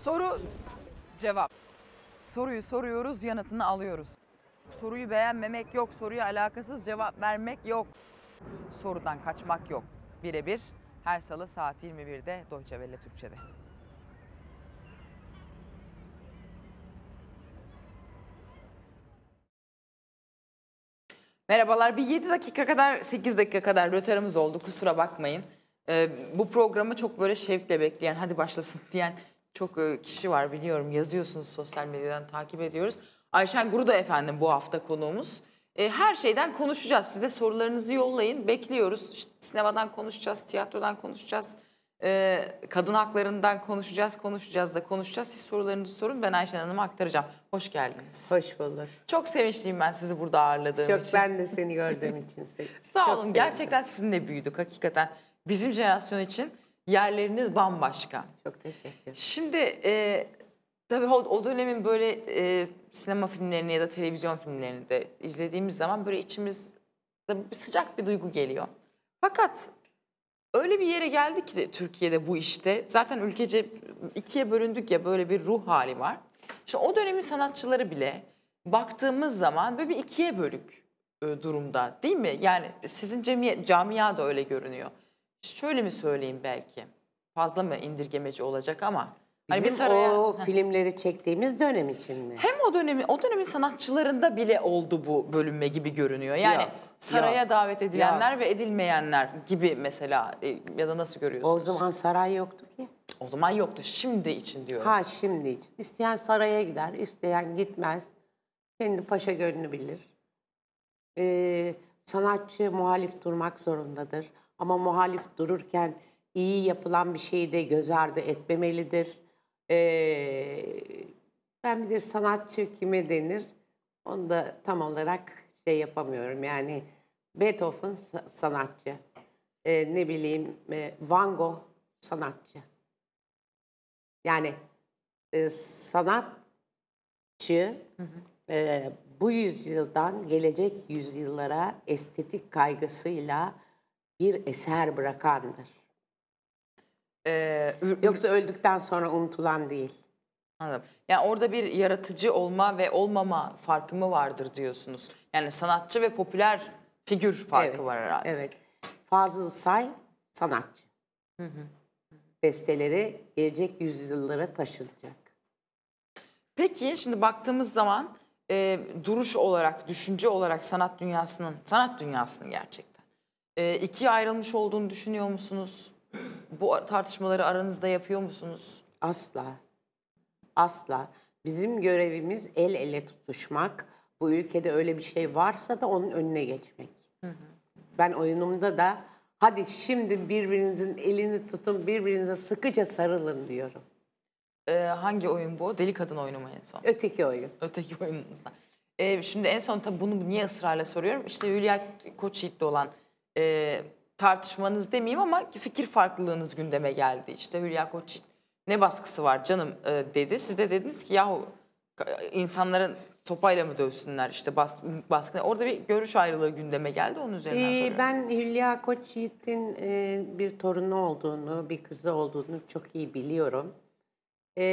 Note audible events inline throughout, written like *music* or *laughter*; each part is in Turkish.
Soru cevap. Soruyu soruyoruz, yanıtını alıyoruz. Soruyu beğenmemek yok, soruya alakasız cevap vermek yok. Sorudan kaçmak yok. Birebir her salı saat 21'de Deutsche Welle Türkçe'de. Merhabalar. Bir 7 dakika kadar, 8 dakika kadar rötarımız oldu. Kusura bakmayın. Ee, bu programı çok böyle şevkle bekleyen, hadi başlasın diyen çok e, kişi var biliyorum yazıyorsunuz sosyal medyadan takip ediyoruz. Ayşen Guru da efendim bu hafta konuğumuz. E, her şeyden konuşacağız. Size sorularınızı yollayın. Bekliyoruz. İşte sinemadan konuşacağız, tiyatrodan konuşacağız. E, kadın haklarından konuşacağız, konuşacağız da konuşacağız. Siz sorularınızı sorun ben Ayşen Hanım'a aktaracağım. Hoş geldiniz. Hoş bulduk. Çok sevinçliyim ben sizi burada ağırladığım Çok, için. Çok ben de seni gördüğüm için. *laughs* Sağ olun. Gerçekten sizinle büyüdük hakikaten. Bizim jenerasyon için Yerleriniz bambaşka. Çok teşekkür. ederim. Şimdi e, tabii o, dönemin böyle e, sinema filmlerini ya da televizyon filmlerini de izlediğimiz zaman böyle içimizde bir sıcak bir duygu geliyor. Fakat öyle bir yere geldik ki Türkiye'de bu işte. Zaten ülkece ikiye bölündük ya böyle bir ruh hali var. Şimdi o dönemin sanatçıları bile baktığımız zaman böyle bir ikiye bölük e, durumda değil mi? Yani sizin cami, camia da öyle görünüyor şöyle mi söyleyeyim belki? Fazla mı indirgemeci olacak ama Hani Bizim hani saraya... o filmleri çektiğimiz dönem için mi? Hem o dönemi, o dönemin sanatçılarında bile oldu bu bölünme gibi görünüyor. Yani yok, saraya yok, davet edilenler yok. ve edilmeyenler gibi mesela e, ya da nasıl görüyorsunuz? O zaman saray yoktu ki. O zaman yoktu. Şimdi için diyorum. Ha şimdi için. İsteyen saraya gider, isteyen gitmez. Kendi paşa gönlü bilir. Ee, sanatçı muhalif durmak zorundadır. Ama muhalif dururken iyi yapılan bir şeyi de göz ardı etmemelidir. Ee, ben bir de sanatçı kime denir onu da tam olarak şey yapamıyorum. Yani Beethoven sanatçı, ee, ne bileyim e, Van Gogh sanatçı. Yani e, sanatçı hı hı. E, bu yüzyıldan gelecek yüzyıllara estetik kaygısıyla bir eser bırakandır. Ee, Yoksa öldükten sonra unutulan değil. Anladım. Yani orada bir yaratıcı olma ve olmama farkı mı vardır diyorsunuz? Yani sanatçı ve popüler figür farkı evet, var herhalde. Evet. Fazıl Say sanatçı. Hı hı. Besteleri gelecek yüzyıllara taşınacak. Peki şimdi baktığımız zaman e, duruş olarak, düşünce olarak sanat dünyasının, sanat dünyasının gerçekten e, ikiye ayrılmış olduğunu düşünüyor musunuz? Bu tartışmaları aranızda yapıyor musunuz? Asla. Asla. Bizim görevimiz el ele tutuşmak. Bu ülkede öyle bir şey varsa da onun önüne geçmek. Ben oyunumda da hadi şimdi birbirinizin elini tutun, birbirinize sıkıca sarılın diyorum. Ee, hangi oyun bu? Deli Kadın oyunu mu en son? Öteki oyun. Öteki oyununuzda. Ee, şimdi en son tabii bunu niye ısrarla soruyorum? İşte Hülya Koçyiğit'le olan e, tartışmanız demeyeyim ama fikir farklılığınız gündeme geldi. İşte Hülya Koç ne baskısı var canım e, dedi. Siz de dediniz ki yahu insanların topayla mı dövsünler işte baskın, baskın. Orada bir görüş ayrılığı gündeme geldi onun üzerinden ee, soruyorum. Ben Hülya Koç Yiğit'in e, bir torunu olduğunu, bir kızı olduğunu çok iyi biliyorum. Ee,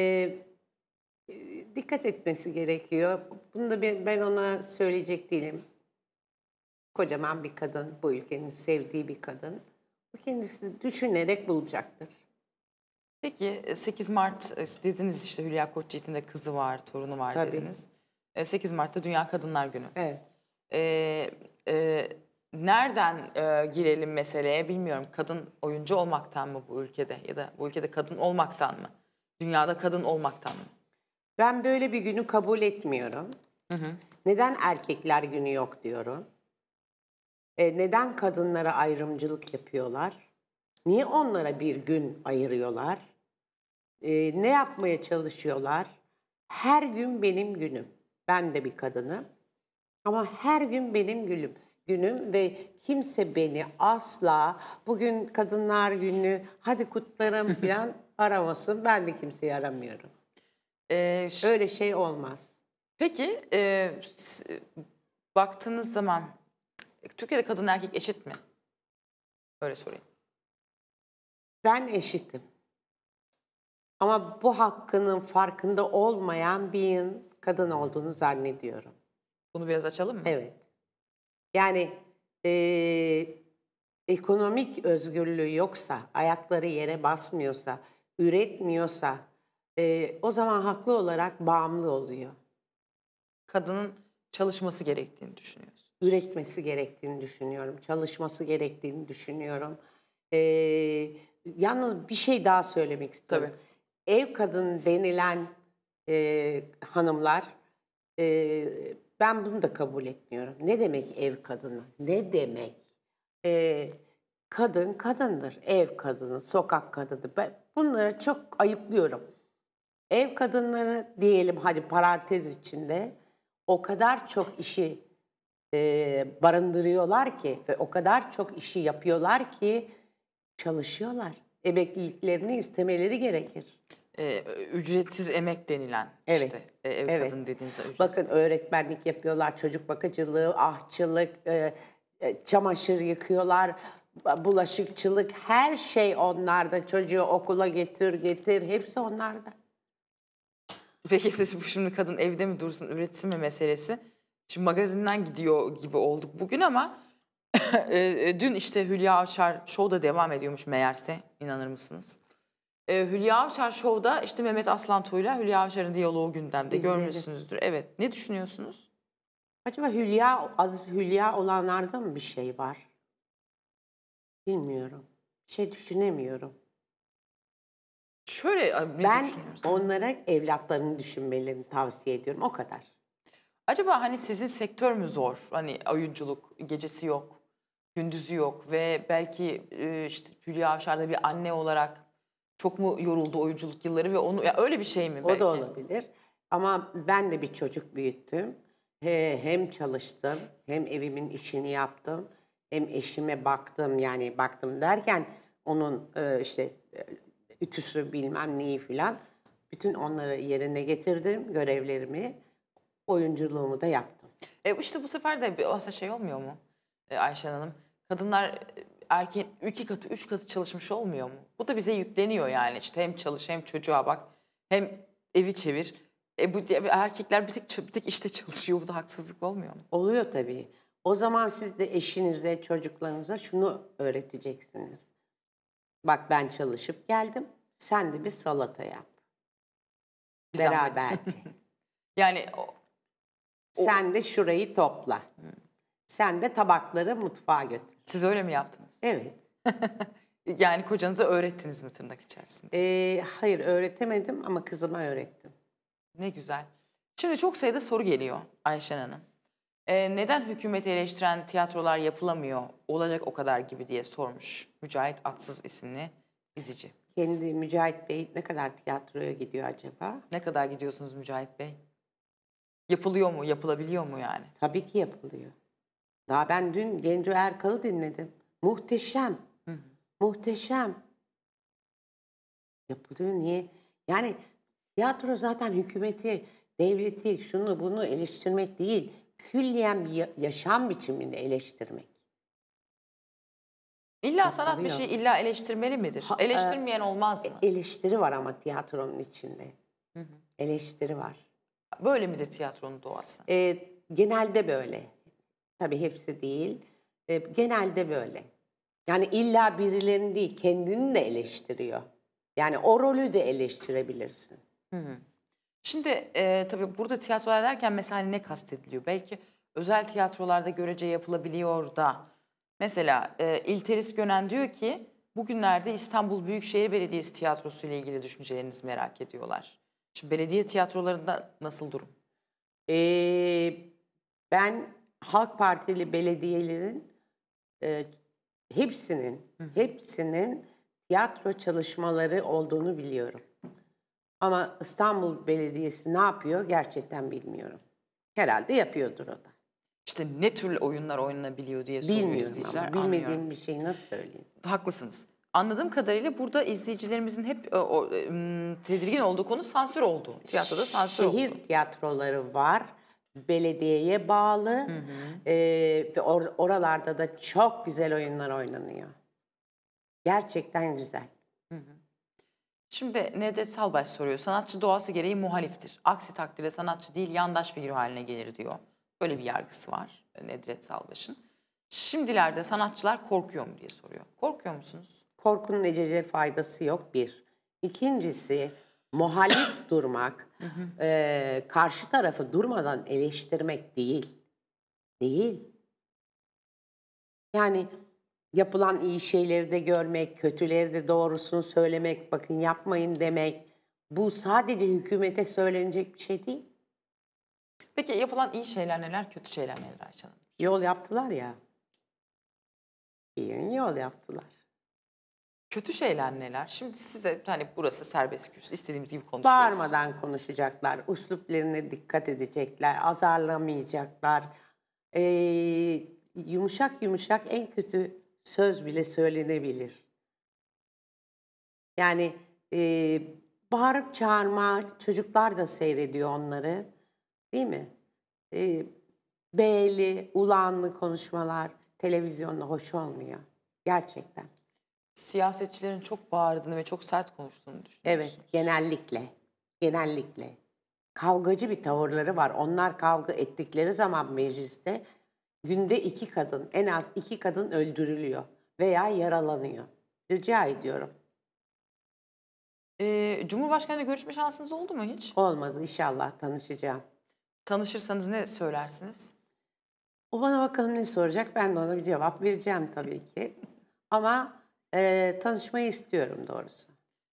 e, dikkat etmesi gerekiyor. Bunu da ben ona söyleyecek değilim kocaman bir kadın, bu ülkenin sevdiği bir kadın. Bu kendisini düşünerek bulacaktır. Peki 8 e, Mart e, dediniz işte Hülya Koçyiğit'in de kızı var, torunu var Tabii. dediniz. 8 e, Mart'ta Dünya Kadınlar Günü. Evet. Ee, e, nereden e, girelim meseleye bilmiyorum. Kadın oyuncu olmaktan mı bu ülkede ya da bu ülkede kadın olmaktan mı? Dünyada kadın olmaktan mı? Ben böyle bir günü kabul etmiyorum. Hı hı. Neden erkekler günü yok diyorum. E, neden kadınlara ayrımcılık yapıyorlar? Niye onlara bir gün ayırıyorlar? E, ne yapmaya çalışıyorlar? Her gün benim günüm. Ben de bir kadınım. Ama her gün benim günüm günüm ve kimse beni asla bugün kadınlar günü hadi kutlarım *laughs* falan aramasın. Ben de kimseyi aramıyorum. Ee, Öyle şey olmaz. Peki e, baktığınız zaman e, Türkiye'de kadın erkek eşit mi? Öyle sorayım. Ben eşitim. Ama bu hakkının farkında olmayan birin kadın olduğunu zannediyorum. Bunu biraz açalım mı? Evet. Yani e, ekonomik özgürlüğü yoksa, ayakları yere basmıyorsa, üretmiyorsa e, o zaman haklı olarak bağımlı oluyor. Kadının çalışması gerektiğini düşünüyoruz üretmesi gerektiğini düşünüyorum. Çalışması gerektiğini düşünüyorum. Ee, yalnız bir şey daha söylemek istiyorum. Tabii. Ev kadın denilen e, hanımlar e, ben bunu da kabul etmiyorum. Ne demek ev kadını? Ne demek? E, kadın kadındır. Ev kadını, sokak kadını. Ben bunları çok ayıplıyorum. Ev kadınları diyelim hadi parantez içinde o kadar çok işi e, barındırıyorlar ki ve o kadar çok işi yapıyorlar ki çalışıyorlar. Emekliliklerini istemeleri gerekir. Ee, ücretsiz emek denilen evet. işte e, ev evet. kadın dediğiniz ücretsiz. Bakın öğretmenlik yapıyorlar, çocuk bakıcılığı, ahçılık, e, çamaşır yıkıyorlar, bulaşıkçılık her şey onlarda. Çocuğu okula getir getir hepsi onlarda. Peki siz bu şimdi kadın evde mi dursun üretsin mi meselesi? Şimdi magazinden gidiyor gibi olduk bugün ama *laughs* e, e, dün işte Hülya Avşar Show devam ediyormuş meğerse inanır mısınız? Ee, Hülya Avşar Show'da işte Mehmet Aslantuğ'yla Hülya Avşar'ın diyaloğu gündemde İzledim. görmüşsünüzdür. Evet ne düşünüyorsunuz? Acaba Hülya, adı Hülya olanlarda mı bir şey var? Bilmiyorum. Bir şey düşünemiyorum. Şöyle e, ne Ben onlara evlatlarını düşünmelerini tavsiye ediyorum. O kadar. Acaba hani sizin sektör mü zor? Hani oyunculuk gecesi yok, gündüzü yok ve belki e, işte Hülya Avşar'da bir anne olarak çok mu yoruldu oyunculuk yılları ve onu ya öyle bir şey mi belki? O da olabilir. Ama ben de bir çocuk büyüttüm. He, hem çalıştım, hem evimin işini yaptım, hem eşime baktım. Yani baktım derken onun e, işte e, ütüsü bilmem neyi filan bütün onları yerine getirdim görevlerimi oyunculuğumu da yaptım. E işte bu sefer de bir, aslında şey olmuyor mu e, Ayşen Hanım? Kadınlar e, erkeğin iki katı, üç katı çalışmış olmuyor mu? Bu da bize yükleniyor yani. işte hem çalış hem çocuğa bak hem evi çevir. E bu erkekler bir tek, bir tek işte *laughs* çalışıyor. Bu da haksızlık olmuyor mu? Oluyor tabii. O zaman siz de eşinize, çocuklarınıza şunu öğreteceksiniz. Bak ben çalışıp geldim. Sen de bir salata yap. Beraberce. *laughs* yani sen de şurayı topla. Sen de tabakları mutfağa götür. Siz öyle mi yaptınız? Evet. *laughs* yani kocanıza öğrettiniz mi tırnak içerisinde? Ee, hayır öğretemedim ama kızıma öğrettim. Ne güzel. Şimdi çok sayıda soru geliyor Ayşen Hanım. Ee, neden hükümeti eleştiren tiyatrolar yapılamıyor olacak o kadar gibi diye sormuş Mücahit Atsız isimli izleyici. Kendi Mücahit Bey ne kadar tiyatroya gidiyor acaba? Ne kadar gidiyorsunuz Mücahit Bey? Yapılıyor mu? Yapılabiliyor mu yani? Tabii ki yapılıyor. Daha ben dün Genco Erkal'ı dinledim. Muhteşem. Hı hı. Muhteşem. Yapılıyor niye? Yani tiyatro zaten hükümeti, devleti, şunu bunu eleştirmek değil. Külliyen bir yaşam biçimini eleştirmek. İlla Yapılıyor. sanat bir şey illa eleştirmeli midir? Ha, e, Eleştirmeyen olmaz mı? Eleştiri var ama tiyatronun içinde. Hı hı. Eleştiri var. Böyle midir tiyatronun doğası? E, genelde böyle. Tabii hepsi değil. E, genelde böyle. Yani illa birilerini değil, kendini de eleştiriyor. Yani o rolü de eleştirebilirsin. Hı hı. Şimdi e, tabii burada tiyatrolar derken mesela hani ne kastediliyor? Belki özel tiyatrolarda görece yapılabiliyor da. Mesela e, İlteris Gönen diyor ki bugünlerde İstanbul Büyükşehir Belediyesi Tiyatrosu ile ilgili düşüncelerinizi merak ediyorlar. Şimdi belediye tiyatrolarında nasıl durum? Ee, ben Halk Partili belediyelerin e, hepsinin Hı. hepsinin tiyatro çalışmaları olduğunu biliyorum. Ama İstanbul Belediyesi ne yapıyor gerçekten bilmiyorum. Herhalde yapıyordur o da. İşte ne tür oyunlar oynanabiliyor diye soruyor izleyiciler. ama bilmediğim bir şeyi nasıl söyleyeyim? Haklısınız. Anladığım kadarıyla burada izleyicilerimizin hep e, o, o, e, tedirgin olduğu konu sansür oldu. Tiyatroda sansür Şehir oldu. Şehir tiyatroları var. Belediyeye bağlı. Hı hı. E, ve or, oralarda da çok güzel oyunlar oynanıyor. Gerçekten güzel. Hı hı. Şimdi Nedret Salbaş soruyor. Sanatçı doğası gereği muhaliftir. Aksi takdirde sanatçı değil yandaş figür haline gelir diyor. Böyle bir yargısı var Nedret Salbaş'ın. Şimdilerde sanatçılar korkuyor mu diye soruyor. Korkuyor musunuz? korkunun ecele faydası yok bir. İkincisi muhalif *coughs* durmak, e, karşı tarafı durmadan eleştirmek değil. Değil. Yani yapılan iyi şeyleri de görmek, kötüleri de doğrusunu söylemek, bakın yapmayın demek. Bu sadece hükümete söylenecek bir şey değil. Peki yapılan iyi şeyler neler, kötü şeyler neler Ayşe Hanım? Yol yaptılar ya. İyi yol yaptılar. Kötü şeyler neler? Şimdi size hani burası serbest kürsü istediğimiz gibi konuşuyoruz. Bağırmadan konuşacaklar, üsluplarına dikkat edecekler, azarlamayacaklar. Ee, yumuşak yumuşak en kötü söz bile söylenebilir. Yani e, bağırıp çağırma, çocuklar da seyrediyor onları. Değil mi? E, B'li, ulanlı konuşmalar televizyonda hoş olmuyor. Gerçekten siyasetçilerin çok bağırdığını ve çok sert konuştuğunu düşünüyorsunuz. Evet, genellikle. Genellikle. Kavgacı bir tavırları var. Onlar kavga ettikleri zaman mecliste günde iki kadın, en az iki kadın öldürülüyor veya yaralanıyor. Rica ediyorum. Ee, Cumhurbaşkanı'yla görüşme şansınız oldu mu hiç? Olmadı inşallah tanışacağım. Tanışırsanız ne söylersiniz? O bana bakalım ne soracak ben de ona bir cevap vereceğim tabii ki. *laughs* Ama e, tanışmayı istiyorum doğrusu.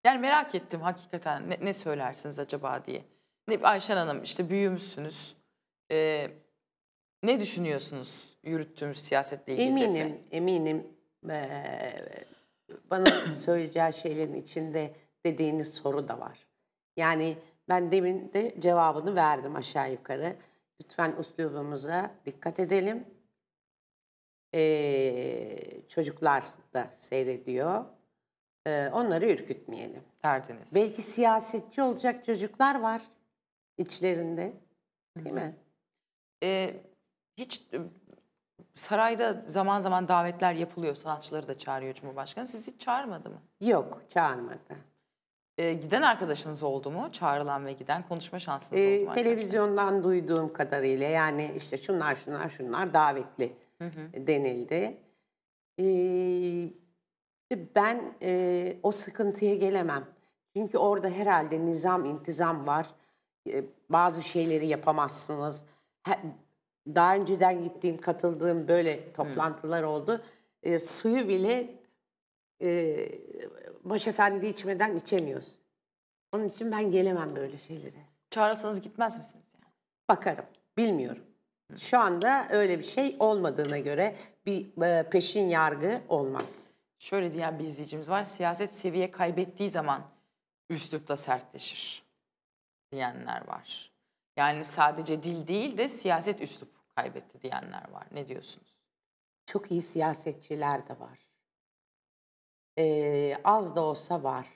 Yani merak ettim hakikaten ne, ne söylersiniz acaba diye. Ne, Ayşen Hanım işte büyümüşsünüz. E, ne düşünüyorsunuz yürüttüğümüz siyasetle ilgili? Eminim, dese? eminim. Ee, bana *coughs* söyleyeceği şeylerin içinde dediğiniz soru da var. Yani ben demin de cevabını verdim aşağı yukarı. Lütfen üslubumuza dikkat edelim e, çocuklar da seyrediyor. E, onları ürkütmeyelim. Derdiniz. Belki siyasetçi olacak çocuklar var içlerinde. Değil Hı-hı. mi? E, hiç ıı, sarayda zaman zaman davetler yapılıyor. Sanatçıları da çağırıyor Cumhurbaşkanı. Sizi hiç çağırmadı mı? Yok çağırmadı. E, giden arkadaşınız oldu mu? Çağrılan ve giden konuşma şansınız e, oldu mu? Televizyondan duyduğum kadarıyla yani işte şunlar şunlar şunlar davetli hı e, denildi. Ee, ben e, o sıkıntıya gelemem. Çünkü orada herhalde nizam, intizam var. Ee, bazı şeyleri yapamazsınız. Ha, daha önceden gittiğim, katıldığım böyle toplantılar hı. oldu. Ee, suyu bile e, başefendi içmeden içemiyorsun. Onun için ben gelemem böyle şeylere. Çağırsanız gitmez misiniz yani? Bakarım. Bilmiyorum. Şu anda öyle bir şey olmadığına göre bir e, peşin yargı olmaz. Şöyle diyen bir izleyicimiz var. Siyaset seviye kaybettiği zaman üslup da sertleşir diyenler var. Yani sadece dil değil de siyaset üslup kaybetti diyenler var. Ne diyorsunuz? Çok iyi siyasetçiler de var. Ee, az da olsa var.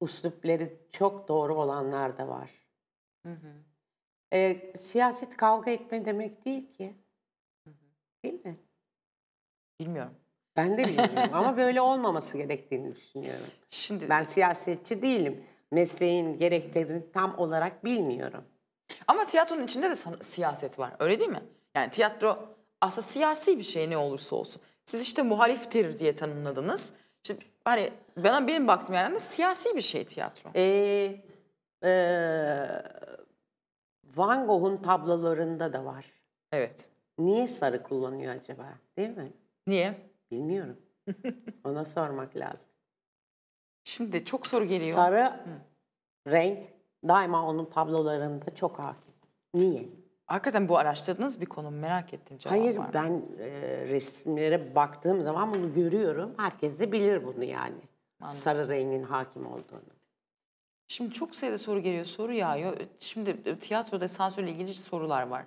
Uslupları çok doğru olanlar da var. Hı hı. E, siyaset kavga etme demek değil ki. Değil mi? Bilmiyorum. Ben de bilmiyorum ama *laughs* böyle olmaması gerektiğini düşünüyorum. Şimdi ben siyasetçi değilim. Mesleğin gereklerini tam olarak bilmiyorum. Ama tiyatronun içinde de siyaset var. Öyle değil mi? Yani tiyatro aslında siyasi bir şey ne olursa olsun. Siz işte muhaliftir diye tanımladınız. Şimdi hani bana benim baktığım yerden de siyasi bir şey tiyatro. Ee, e, Van Gogh'un tablolarında da var. Evet. Niye sarı kullanıyor acaba? Değil mi? Niye? Bilmiyorum. *laughs* Ona sormak lazım. Şimdi çok soru geliyor. Sarı Hı. renk daima onun tablolarında çok hakim. Niye? Hakikaten bu araştırdığınız bir konu merak ettim cevabı Hayır var mı? ben e, resimlere baktığım zaman bunu görüyorum. Herkes de bilir bunu yani. Anladım. Sarı rengin hakim olduğunu. Şimdi çok sayıda soru geliyor, soru yağıyor. Şimdi e, tiyatroda sansürle ilgili sorular var.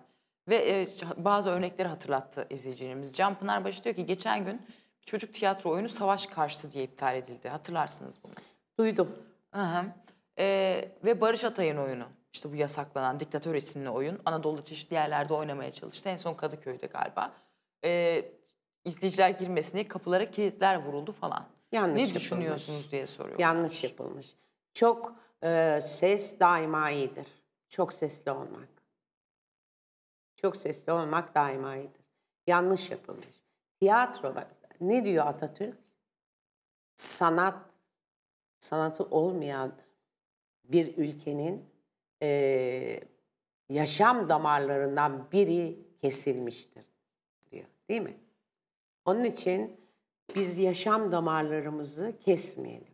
Ve e, bazı örnekleri hatırlattı izleyicilerimiz. Can Pınarbaşı diyor ki geçen gün çocuk tiyatro oyunu savaş karşıtı diye iptal edildi. Hatırlarsınız bunu. Duydum. Aha. E, ve Barış Atay'ın oyunu. İşte bu yasaklanan Diktatör isimli oyun. Anadolu'da çeşitli yerlerde oynamaya çalıştı. En son Kadıköy'de galiba. E, izleyiciler girmesin kapılara kilitler vuruldu falan. Yanlış ne yapılmış. düşünüyorsunuz diye soruyor. Yanlış yapılmış. Çok e, ses daima iyidir. Çok sesli olmak. Çok sesli olmak daima iyidir. Yanlış yapılmış. Tiyatro bak. Ne diyor Atatürk? Sanat, sanatı olmayan bir ülkenin e, yaşam damarlarından biri kesilmiştir diyor. Değil mi? Onun için biz yaşam damarlarımızı kesmeyelim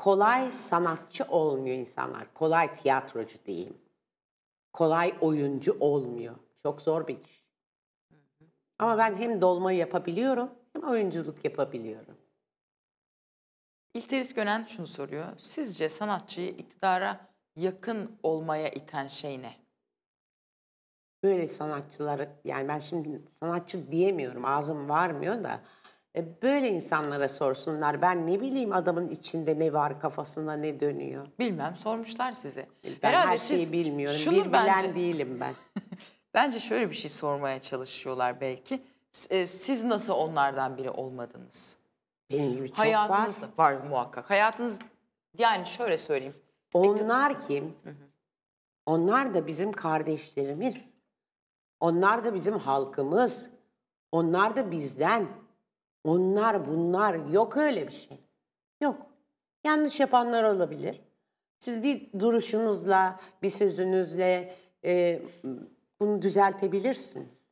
kolay sanatçı olmuyor insanlar. Kolay tiyatrocu diyeyim. Kolay oyuncu olmuyor. Çok zor bir iş. Ama ben hem dolma yapabiliyorum hem oyunculuk yapabiliyorum. İlteris Gönen şunu soruyor. Sizce sanatçıyı iktidara yakın olmaya iten şey ne? Böyle sanatçıları, yani ben şimdi sanatçı diyemiyorum ağzım varmıyor da e böyle insanlara sorsunlar. Ben ne bileyim adamın içinde ne var, kafasında ne dönüyor. Bilmem, sormuşlar size. Ben Herhalde her şeyi siz bilmiyorum. Şunu bir bilen bence, değilim ben. *laughs* bence şöyle bir şey sormaya çalışıyorlar belki. E, siz nasıl onlardan biri olmadınız? Benim gibi çok Hayatınız var. var muhakkak. Hayatınız yani şöyle söyleyeyim. Onlar kim? Onlar da bizim kardeşlerimiz. Onlar da bizim halkımız. Onlar da bizden. Onlar bunlar yok öyle bir şey. Yok. Yanlış yapanlar olabilir. Siz bir duruşunuzla, bir sözünüzle e, bunu düzeltebilirsiniz.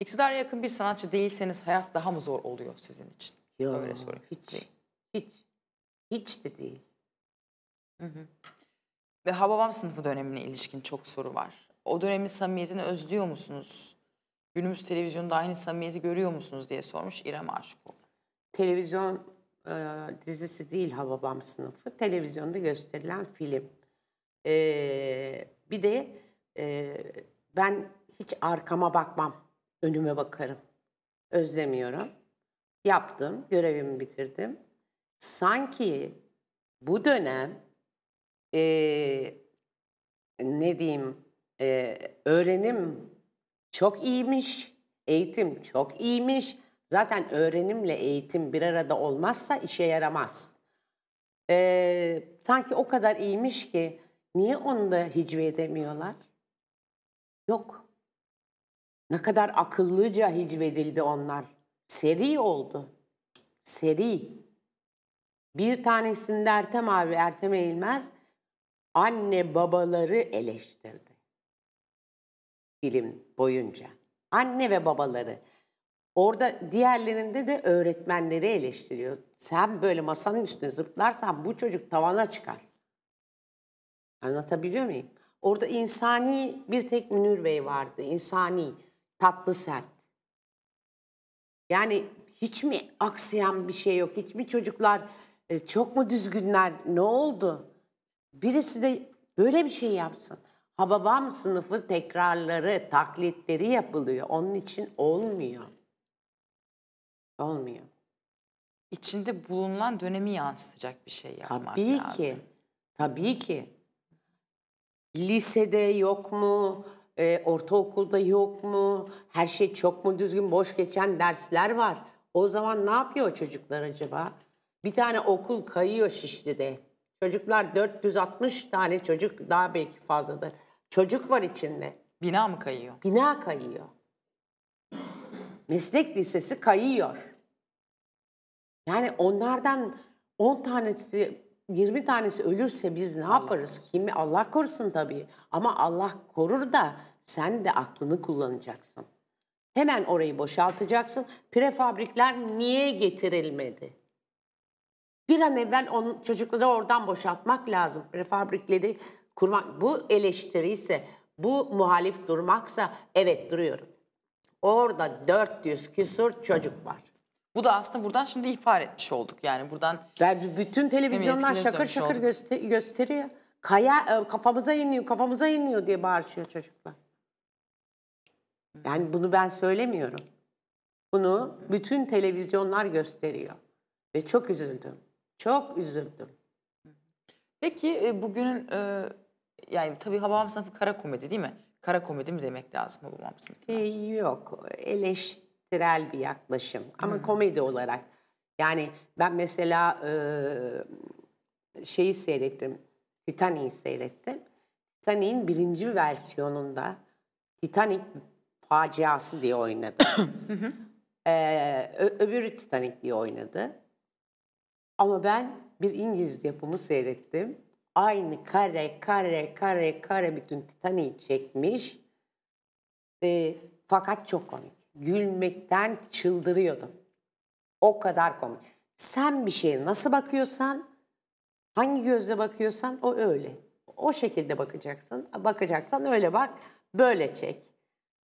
İktidara yakın bir sanatçı değilseniz hayat daha mı zor oluyor sizin için? Yok. Öyle sorayım. Hiç. Hiç. Hiç de değil. Hı hı. Ve Hababam sınıfı dönemine ilişkin çok soru var. O dönemin samimiyetini özlüyor musunuz? günümüz televizyonda aynı samimiyeti görüyor musunuz diye sormuş İrem Aşko. Televizyon e, dizisi değil Hababam sınıfı. Televizyonda gösterilen film. E, bir de e, ben hiç arkama bakmam. Önüme bakarım. Özlemiyorum. Yaptım. Görevimi bitirdim. Sanki bu dönem e, ne diyeyim e, öğrenim çok iyiymiş, eğitim çok iyiymiş. Zaten öğrenimle eğitim bir arada olmazsa işe yaramaz. Ee, sanki o kadar iyiymiş ki niye onu da hicve edemiyorlar? Yok. Ne kadar akıllıca hicvedildi onlar. Seri oldu. Seri. Bir tanesinde Ertem abi, Ertem Eğilmez anne babaları eleştirdi film boyunca. Anne ve babaları. Orada diğerlerinde de öğretmenleri eleştiriyor. Sen böyle masanın üstüne zıplarsan bu çocuk tavana çıkar. Anlatabiliyor muyum? Orada insani bir tek Münir Bey vardı. İnsani, tatlı sert. Yani hiç mi aksayan bir şey yok? Hiç mi çocuklar e, çok mu düzgünler? Ne oldu? Birisi de böyle bir şey yapsın. Hababam sınıfı tekrarları, taklitleri yapılıyor. Onun için olmuyor. Olmuyor. İçinde bulunan dönemi yansıtacak bir şey yapmak Tabii lazım. ki. Tabii ki. Lisede yok mu? E, ortaokulda yok mu? Her şey çok mu düzgün? Boş geçen dersler var. O zaman ne yapıyor çocuklar acaba? Bir tane okul kayıyor Şişli'de. Çocuklar 460 tane çocuk daha belki fazladır. Çocuk var içinde. Bina mı kayıyor? Bina kayıyor. Meslek lisesi kayıyor. Yani onlardan 10 tanesi 20 tanesi ölürse biz ne yaparız? Korusun. Kimi Allah korusun tabii. Ama Allah korur da sen de aklını kullanacaksın. Hemen orayı boşaltacaksın. Prefabrikler niye getirilmedi? bir an evvel onun çocukları oradan boşaltmak lazım. Prefabrikleri kurmak. Bu eleştiri ise, bu muhalif durmaksa evet duruyorum. Orada 400 küsur çocuk var. Bu da aslında buradan şimdi ihbar etmiş olduk. Yani buradan... Ben bütün televizyonlar şakır şakır göster gösteriyor. Kaya e, kafamıza iniyor, kafamıza iniyor diye bağırışıyor çocuklar. Yani bunu ben söylemiyorum. Bunu bütün televizyonlar gösteriyor. Ve çok üzüldüm. Çok üzüldüm. Peki e, bugünün e, yani tabii Hababam sınıfı kara komedi değil mi? Kara komedi mi demek lazım Hababam sınıfı? E, yok eleştirel bir yaklaşım ama hmm. komedi olarak. Yani ben mesela şeyi seyrettim. Titanic'i seyrettim. Titanic'in birinci versiyonunda Titanic faciası diye oynadı. ee, öbürü Titanic diye oynadı. Ama ben bir İngiliz yapımı seyrettim. Aynı kare kare kare kare bütün Titanic'i çekmiş. E, fakat çok komik. Gülmekten çıldırıyordum. O kadar komik. Sen bir şeye nasıl bakıyorsan, hangi gözle bakıyorsan o öyle. O şekilde bakacaksın. Bakacaksan öyle bak, böyle çek.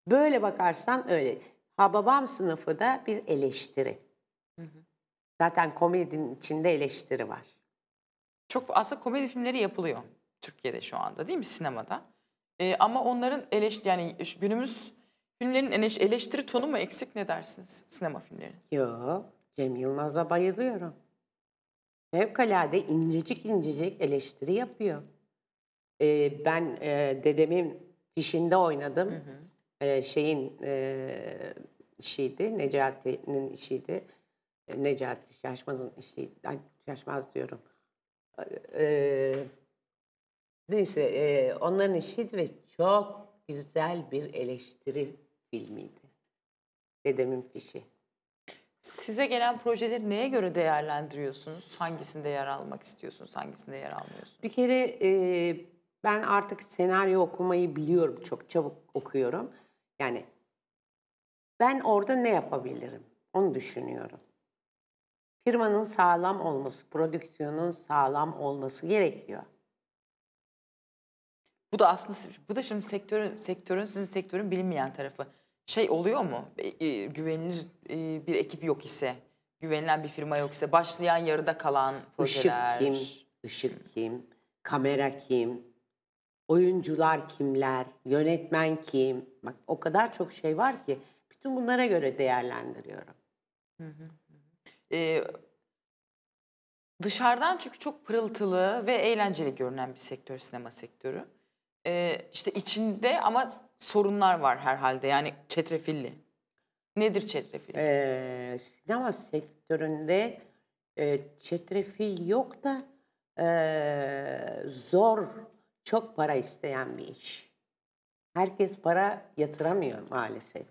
Böyle bakarsan öyle. Babam sınıfı da bir eleştiri. Hı hı. Zaten komedinin içinde eleştiri var. Çok aslında komedi filmleri yapılıyor Türkiye'de şu anda değil mi sinemada? Ee, ama onların eleştiri yani günümüz filmlerin eleştiri tonu mu eksik ne dersiniz sinema filmleri? Yok. Cem Yılmaz'a bayılıyorum. Fevkalade incecik incecik eleştiri yapıyor. Ee, ben e, dedemin fişinde oynadım. Hı hı. Ee, şeyin e, işiydi, Necati'nin işiydi. E, Necati Şaşmaz'ın işi, ay, Şaşmaz diyorum. Ee, neyse e, onların işiydi ve çok güzel bir eleştiri filmiydi. Dedemin fişi. Size gelen projeleri neye göre değerlendiriyorsunuz? Hangisinde yer almak istiyorsunuz? Hangisinde yer almıyorsunuz? Bir kere e, ben artık senaryo okumayı biliyorum. Çok çabuk okuyorum. Yani ben orada ne yapabilirim? Onu düşünüyorum. Firmanın sağlam olması, prodüksiyonun sağlam olması gerekiyor. Bu da aslında bu da şimdi sektörün sektörün sizin sektörün bilinmeyen tarafı. Şey oluyor mu? E, e, güvenilir e, bir ekip yok ise, güvenilen bir firma yok ise, başlayan yarıda kalan projeler. Işık kim? Işık kim? Kamera kim? Oyuncular kimler? Yönetmen kim? Bak o kadar çok şey var ki bütün bunlara göre değerlendiriyorum. Hı hı. E, dışarıdan çünkü çok pırıltılı ve eğlenceli görünen bir sektör sinema sektörü. E, işte içinde ama sorunlar var herhalde yani çetrefilli. Nedir çetrefilli Ee, sinema sektöründe e, çetrefil yok da e, zor, çok para isteyen bir iş. Herkes para yatıramıyor maalesef.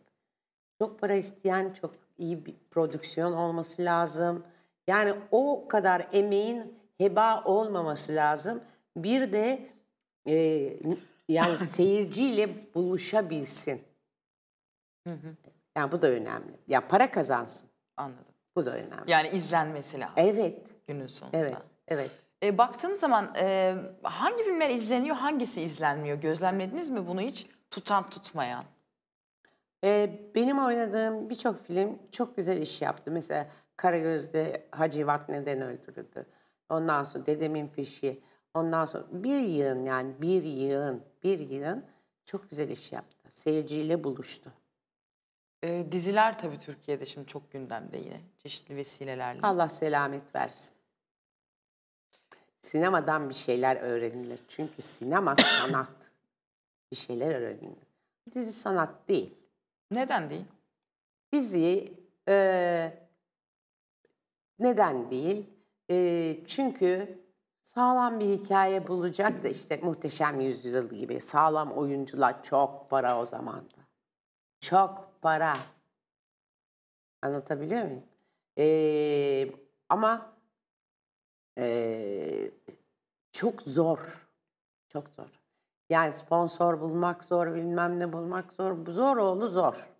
Çok para isteyen çok iyi bir prodüksiyon olması lazım. Yani o kadar emeğin heba olmaması lazım. Bir de e, yani *laughs* seyirciyle buluşabilsin. Yani bu da önemli. Ya yani para kazansın. Anladım. Bu da önemli. Yani izlenmesi lazım. Evet. Günün sonunda. Evet. Evet. E, baktığınız zaman e, hangi filmler izleniyor, hangisi izlenmiyor? Gözlemlediniz mi bunu hiç? tutam tutmayan. Ee, benim oynadığım birçok film çok güzel iş yaptı. Mesela Karagöz'de Hacı Vat neden öldürüldü? Ondan sonra Dedemin Fişi. Ondan sonra bir yığın yani bir yığın, bir yığın çok güzel iş yaptı. Seyirciyle buluştu. E, diziler tabii Türkiye'de şimdi çok gündemde yine çeşitli vesilelerle. Allah selamet versin. Sinemadan bir şeyler öğrenilir. Çünkü sinema sanat. *coughs* Bir şeyler öğrenilir. Dizi sanat değil. Neden değil? Bizi e, neden değil? E, çünkü sağlam bir hikaye bulacak da işte muhteşem yüzyıl gibi sağlam oyuncular çok para o zaman da. Çok para. Anlatabiliyor muyum? E, ama e, çok zor. Çok zor. Yani sponsor bulmak zor, bilmem ne bulmak zor. zor oğlu zor.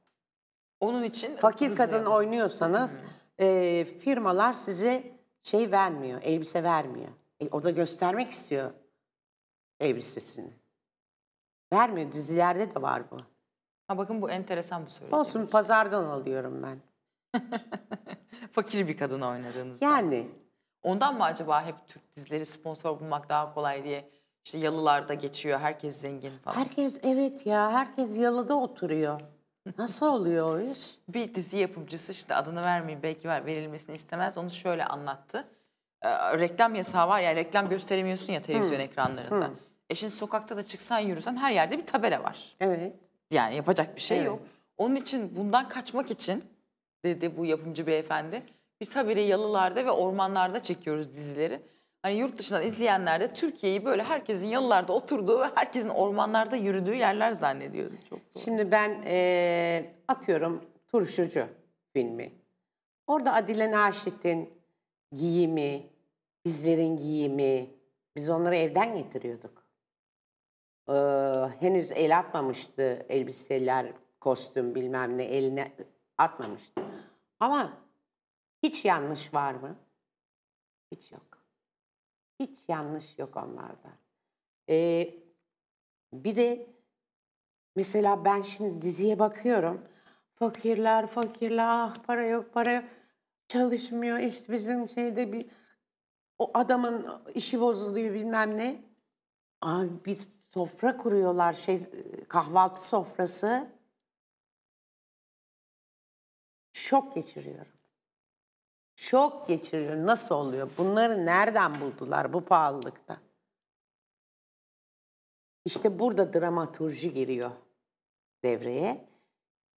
Onun için fakir kadın yani. oynuyorsanız e, firmalar size şey vermiyor, elbise vermiyor. E, o da göstermek istiyor elbisesini. Vermiyor. Dizilerde de var bu. Ha bakın bu enteresan bu söylediğiniz. Olsun şey. pazardan alıyorum ben. *laughs* Fakir bir kadın oynadığınız. Yani. Ondan mı acaba hep Türk dizileri sponsor bulmak daha kolay diye işte yalılarda geçiyor, herkes zengin falan. Herkes evet ya, herkes yalıda oturuyor. Nasıl oluyor o iş? *laughs* Bir dizi yapımcısı işte adını vermeyeyim belki var, verilmesini istemez. Onu şöyle anlattı. Ee, reklam yasağı var ya yani reklam gösteremiyorsun ya televizyon Hı. ekranlarında. Hı. E şimdi sokakta da çıksan yürüsen her yerde bir tabela var. Evet. Yani yapacak bir şey evet. yok. Onun için bundan kaçmak için dedi bu yapımcı beyefendi. Biz habire yalılarda ve ormanlarda çekiyoruz dizileri hani yurt dışından izleyenler de Türkiye'yi böyle herkesin yalılarda oturduğu ve herkesin ormanlarda yürüdüğü yerler zannediyordu. Çok doğru. Şimdi ben e, atıyorum Turşucu filmi. Orada Adile Naşit'in giyimi, bizlerin giyimi, biz onları evden getiriyorduk. Ee, henüz el atmamıştı elbiseler, kostüm bilmem ne eline atmamıştı. Ama hiç yanlış var mı? Hiç yok. Hiç yanlış yok onlarda. Ee, bir de mesela ben şimdi diziye bakıyorum. Fakirler, fakirler, ah para yok, para Çalışmıyor işte bizim şeyde bir o adamın işi bozuluyor bilmem ne. Abi bir sofra kuruyorlar şey kahvaltı sofrası. Şok geçiriyorum. Çok geçiriyor. Nasıl oluyor? Bunları nereden buldular bu pahalılıkta? İşte burada dramaturji giriyor devreye.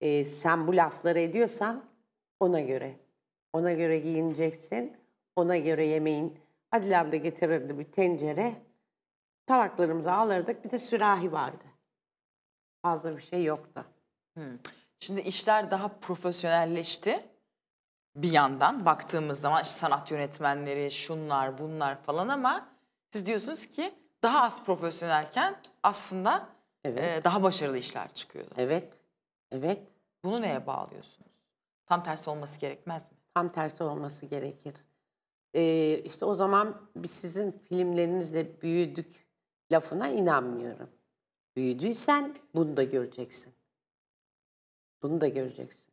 Ee, sen bu lafları ediyorsan ona göre. Ona göre giyineceksin. Ona göre yemeğin. Adil abla getirirdi bir tencere. Tabaklarımızı alırdık. Bir de sürahi vardı. Fazla bir şey yoktu. Hmm. Şimdi işler daha profesyonelleşti bir yandan baktığımız zaman işte sanat yönetmenleri şunlar bunlar falan ama siz diyorsunuz ki daha az profesyonelken aslında evet. e, daha başarılı işler çıkıyordu. Evet. Evet. Bunu neye bağlıyorsunuz? Tam tersi olması gerekmez mi? Tam tersi olması gerekir. Ee, işte o zaman biz sizin filmlerinizle büyüdük lafına inanmıyorum. Büyüdüysen bunu da göreceksin. Bunu da göreceksin.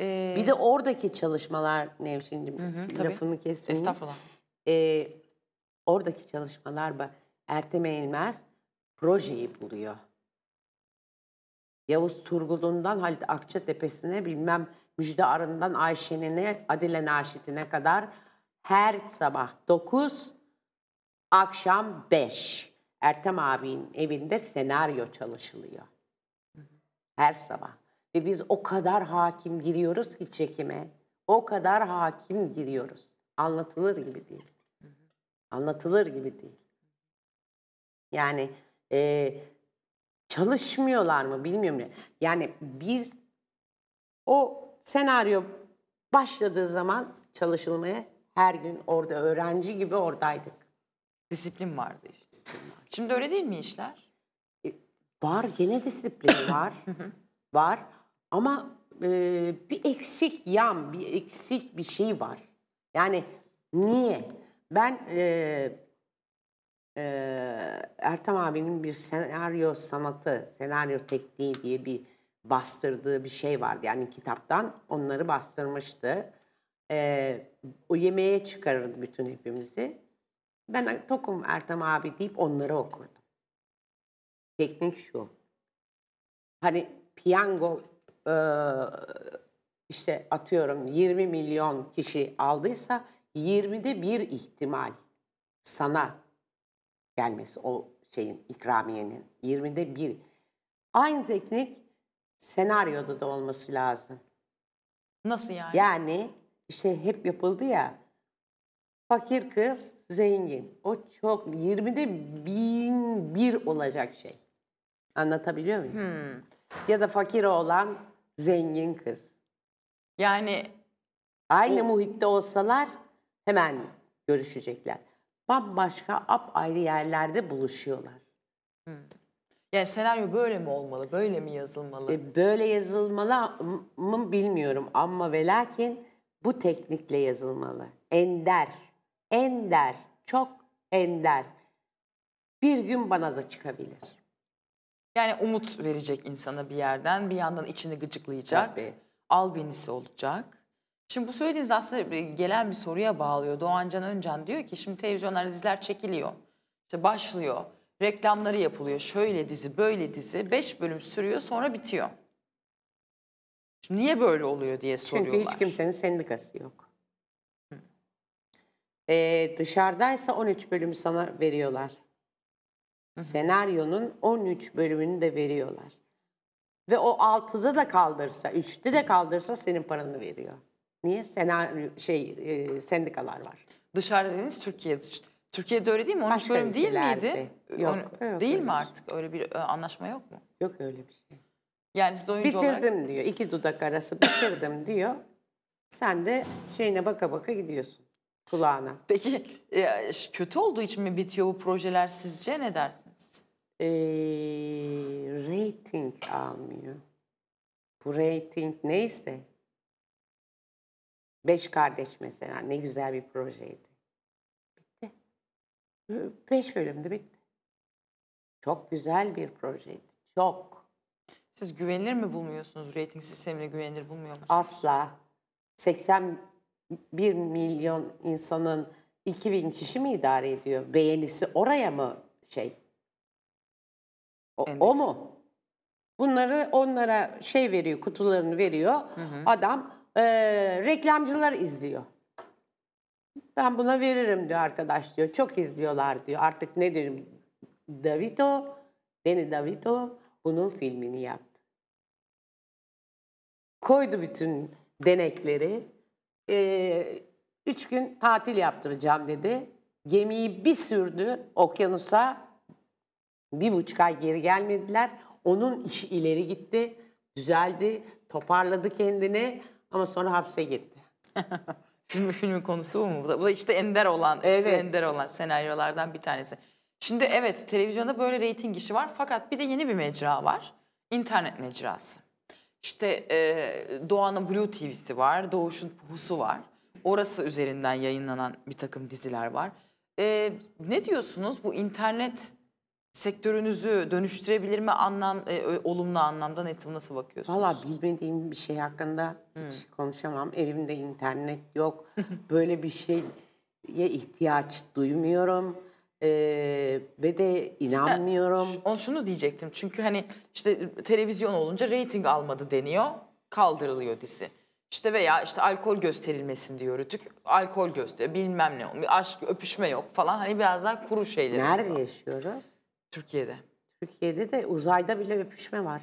Ee, Bir de oradaki çalışmalar Nevşin'cim hı, tabii. lafını kesmeyeyim. Estağfurullah. Ee, oradaki çalışmalar bak Ertem Eğilmez projeyi buluyor. Yavuz Turgul'undan Halit Akçatepe'sine bilmem Müjde Arı'ndan Ayşe'nine Adile Naşit'ine kadar her sabah 9 akşam 5 Ertem abinin evinde senaryo çalışılıyor. Her sabah. Ve biz o kadar hakim giriyoruz ki çekime. O kadar hakim giriyoruz. Anlatılır gibi değil. Anlatılır gibi değil. Yani e, çalışmıyorlar mı bilmiyorum. Yani biz o senaryo başladığı zaman çalışılmaya her gün orada öğrenci gibi oradaydık. Disiplin vardı işte. Disiplin var. Şimdi öyle değil mi işler? E, var gene disiplin var. *laughs* var. Ama e, bir eksik yan, bir eksik bir şey var. Yani niye? Ben e, e, Ertem abinin bir senaryo sanatı, senaryo tekniği diye bir bastırdığı bir şey vardı. Yani kitaptan onları bastırmıştı. E, o yemeğe çıkarırdı bütün hepimizi. Ben tokum Ertem abi deyip onları okurdum. Teknik şu. Hani piyango e, işte atıyorum 20 milyon kişi aldıysa 20'de bir ihtimal sana gelmesi o şeyin ikramiyenin 20'de bir. Aynı teknik senaryoda da olması lazım. Nasıl yani? Yani işte hep yapıldı ya fakir kız zengin. O çok 20'de bin bir olacak şey. Anlatabiliyor muyum? Hmm. Ya da fakir olan Zengin kız. Yani aynı bu... muhitte olsalar hemen görüşecekler. Bambaşka ap ayrı yerlerde buluşuyorlar. Hmm. Yani senaryo böyle mi olmalı? Böyle mi yazılmalı? E, böyle yazılmalı mı bilmiyorum ama ve lakin bu teknikle yazılmalı. Ender, ender, çok ender. Bir gün bana da çıkabilir. Yani umut verecek insana bir yerden. Bir yandan içini gıcıklayacak. Tabii. Albenisi olacak. Şimdi bu söylediğiniz aslında gelen bir soruya bağlıyor. Doğancan Öncan diyor ki şimdi televizyonlarda diziler çekiliyor. İşte başlıyor. Reklamları yapılıyor. Şöyle dizi, böyle dizi. Beş bölüm sürüyor sonra bitiyor. Şimdi niye böyle oluyor diye soruyorlar. Çünkü hiç kimsenin sendikası yok. Hı. Ee, dışarıdaysa 13 bölümü sana veriyorlar. Senaryonun 13 bölümünü de veriyorlar. Ve o 6'da da kaldırsa, 3'te de kaldırsa senin paranı veriyor. Niye? Senaryo şey e, sendikalar var. Dışarıda dediniz Türkiye'de. Türkiye'de öyle değil mi? 13 bölüm değil miydi? Yok. On, yok değil mi artık? Şey. Öyle bir e, anlaşma yok mu? Yok öyle bir şey. Yani siz oyuncu Bitirdim olarak... diyor. İki dudak arası bitirdim diyor. Sen de şeyine baka baka gidiyorsun kulağına. Peki e, kötü olduğu için mi bitiyor bu projeler sizce ne dersiniz? Ee, rating almıyor. Bu rating neyse. Beş kardeş mesela ne güzel bir projeydi. Bitti. Beş bölümde bitti. Çok güzel bir projeydi. Çok. Siz güvenilir mi bulmuyorsunuz? Rating sistemine güvenilir bulmuyor musunuz? Asla. 80 1 milyon insanın 2000 kişi mi idare ediyor? Beğenisi oraya mı şey? O, o mu? Bunları onlara şey veriyor, kutularını veriyor. Hı hı. Adam e, reklamcılar izliyor. Ben buna veririm diyor arkadaş diyor. Çok izliyorlar diyor. Artık ne derim? Davito, beni Davito bunun filmini yaptı. Koydu bütün denekleri, e, üç gün tatil yaptıracağım dedi. Gemiyi bir sürdü okyanusa. Bir buçuk ay geri gelmediler. Onun işi ileri gitti. Düzeldi. Toparladı kendini. Ama sonra hapse gitti. *laughs* Film filmin konusu bu mu? Bu da, bu da işte ender olan, evet. ender olan senaryolardan bir tanesi. Şimdi evet televizyonda böyle reyting işi var fakat bir de yeni bir mecra var. İnternet mecrası. İşte e, Doğan'ın Blue TV'si var, Doğuş'un Puhusu var. Orası üzerinden yayınlanan bir takım diziler var. E, ne diyorsunuz bu internet sektörünüzü dönüştürebilir mi anlam e, olumlu anlamda Netim nasıl bakıyorsunuz? Valla bilmediğim bir şey hakkında hmm. hiç konuşamam. Evimde internet yok. *laughs* Böyle bir şeye ihtiyaç duymuyorum. Ee, ve de inanmıyorum. Ha, şunu diyecektim çünkü hani işte televizyon olunca reyting almadı deniyor kaldırılıyor dizi. İşte veya işte alkol gösterilmesin diyor Rütük. Alkol gösteriyor bilmem ne olmuyor. Aşk öpüşme yok falan hani biraz daha kuru şeyler. Nerede oluyor. yaşıyoruz? Türkiye'de. Türkiye'de de uzayda bile öpüşme var.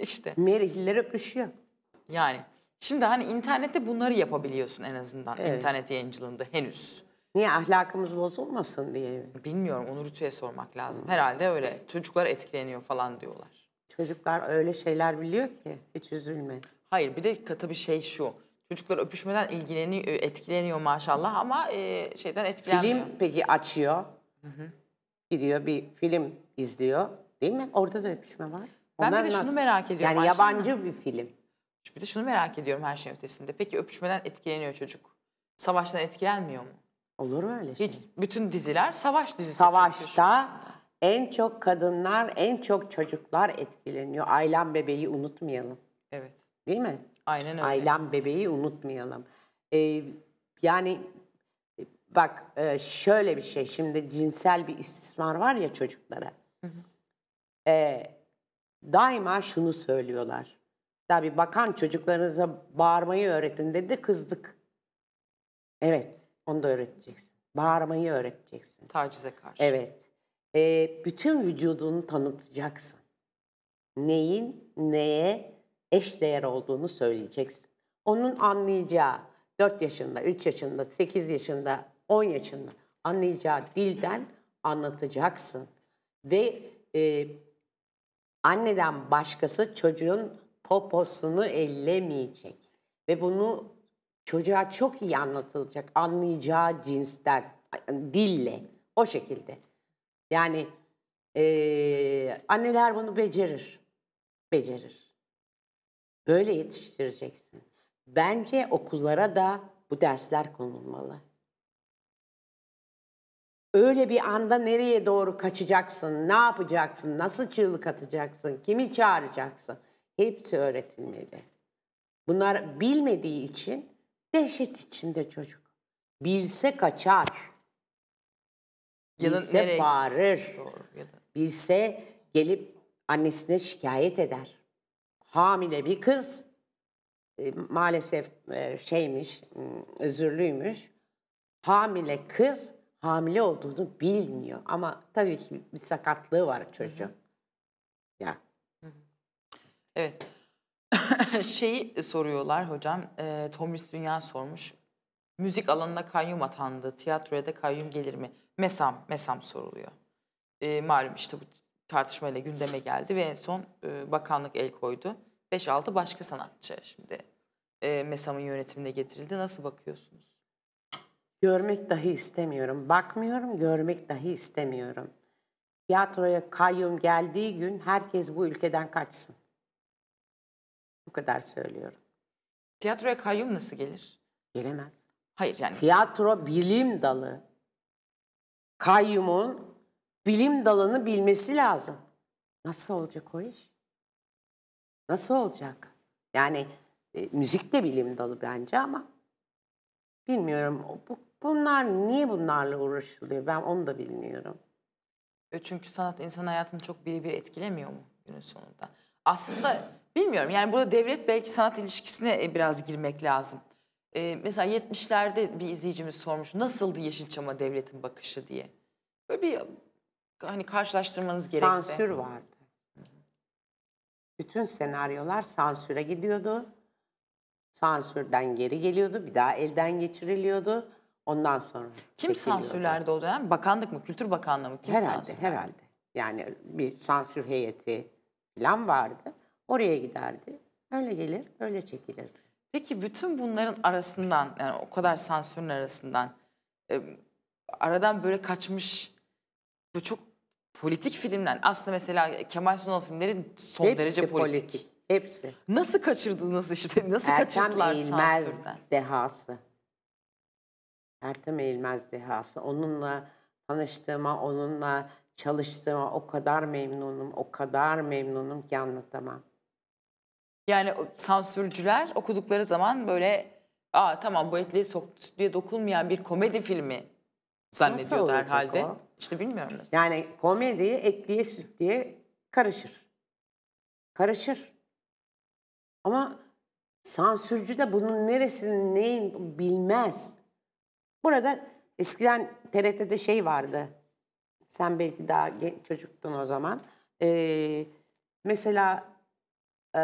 İşte. Merihliler öpüşüyor. Yani. Şimdi hani internette bunları yapabiliyorsun en azından. Evet. İnternet yayıncılığında henüz. Niye ahlakımız bozulmasın diye Bilmiyorum onu Rütü'ye sormak lazım. Hmm. Herhalde öyle çocuklar etkileniyor falan diyorlar. Çocuklar öyle şeyler biliyor ki hiç üzülme. Hayır bir de tabii şey şu. Çocuklar öpüşmeden ilgileniyor, e, etkileniyor maşallah ama e, şeyden etkilenmiyor. Film peki açıyor. Hı hı. Gidiyor bir film izliyor değil mi? Orada da öpüşme var. Ben Onlar bir de nasıl? şunu merak ediyorum. Yani yabancı bir film. Bir de şunu merak ediyorum her şeyin ötesinde. Peki öpüşmeden etkileniyor çocuk. Savaştan etkilenmiyor mu? Olur mu öyle şey? Hiç, bütün diziler savaş dizisi. Savaşta en çok kadınlar, en çok çocuklar etkileniyor. Aylan bebeği unutmayalım. Evet. Değil mi? Aynen öyle. Aylan bebeği unutmayalım. Ee, yani e, bak e, şöyle bir şey şimdi cinsel bir istismar var ya çocuklara. Hı hı. Ee, daima şunu söylüyorlar. Tabii bakan çocuklarınıza bağırmayı öğretin dedi kızdık. Evet. Onu da öğreteceksin. Bağırmayı öğreteceksin. Tacize karşı. Evet. E, bütün vücudunu tanıtacaksın. Neyin neye eş değer olduğunu söyleyeceksin. Onun anlayacağı 4 yaşında, 3 yaşında, 8 yaşında, 10 yaşında anlayacağı dilden anlatacaksın. Ve e, anneden başkası çocuğun poposunu ellemeyecek. Ve bunu çocuğa çok iyi anlatılacak. Anlayacağı cinsten, dille, o şekilde. Yani e, anneler bunu becerir. Becerir. Böyle yetiştireceksin. Bence okullara da bu dersler konulmalı. Öyle bir anda nereye doğru kaçacaksın, ne yapacaksın, nasıl çığlık atacaksın, kimi çağıracaksın? Hepsi öğretilmeli. Bunlar bilmediği için Dehşet içinde çocuk. Bilse kaçar. Ya da Bilse bağırır. Doğru, ya da... Bilse gelip annesine şikayet eder. Hamile bir kız e, maalesef e, şeymiş, hmm, özürlüymüş. Hamile kız hamile olduğunu bilmiyor ama tabii ki bir sakatlığı var çocuğun. Ya. Evet. *laughs* Şeyi e, soruyorlar hocam. E, Tomris Dünya sormuş. Müzik alanında kayyum atandı. Tiyatroya da kayyum gelir mi? Mesam, mesam soruluyor. E, malum işte bu tartışmayla gündeme geldi ve en son e, bakanlık el koydu. 5-6 başka sanatçı şimdi e, MESAM'ın yönetimine getirildi. Nasıl bakıyorsunuz? Görmek dahi istemiyorum. Bakmıyorum, görmek dahi istemiyorum. Tiyatroya kayyum geldiği gün herkes bu ülkeden kaçsın. Bu kadar söylüyorum. Tiyatroya kayyum nasıl gelir? Gelemez. Hayır yani. Tiyatro bilim dalı. Kayyumun bilim dalını bilmesi lazım. Nasıl olacak o iş? Nasıl olacak? Yani e, müzik de bilim dalı bence ama bilmiyorum. Bu, bunlar niye bunlarla uğraşılıyor? Ben onu da bilmiyorum. E, çünkü sanat insan hayatını çok birebir etkilemiyor mu günün sonunda? Aslında Bilmiyorum yani burada devlet belki sanat ilişkisine e, biraz girmek lazım. Ee, mesela 70'lerde bir izleyicimiz sormuş nasıldı Yeşilçam'a devletin bakışı diye. Böyle bir hani karşılaştırmanız gerekse. Sansür vardı. Bütün senaryolar sansüre gidiyordu. Sansürden geri geliyordu. Bir daha elden geçiriliyordu. Ondan sonra Kim sansürlerdi o dönem? Bakanlık mı? Kültür Bakanlığı mı? Kim herhalde, sansürlerdi? herhalde. Yani bir sansür heyeti falan vardı. Oraya giderdi. Öyle gelir, öyle çekilirdi. Peki bütün bunların arasından yani o kadar sansürün arasından e, aradan böyle kaçmış bu çok politik filmler. Aslında mesela Kemal Sunal filmleri son Hepsi derece politik. politik. Hepsi. Nasıl kaçırdınız işte? Nasıl Ertem kaçırdılar Eğilmez sansürden? dehası. Ertem Eğilmez dehası. Onunla tanıştığıma, onunla çalıştığıma o kadar memnunum, o kadar memnunum ki anlatamam. Yani sansürcüler okudukları zaman böyle aa tamam bu etliye sütlüye dokunmayan bir komedi filmi zannediyordu Nasıl herhalde. O? İşte bilmiyorum nasıl. Yani komedi etliye sütlüye karışır. Karışır. Ama sansürcü de bunun neresinin neyin bilmez. Burada eskiden TRT'de şey vardı. Sen belki daha genç çocuktun o zaman. Ee, mesela e,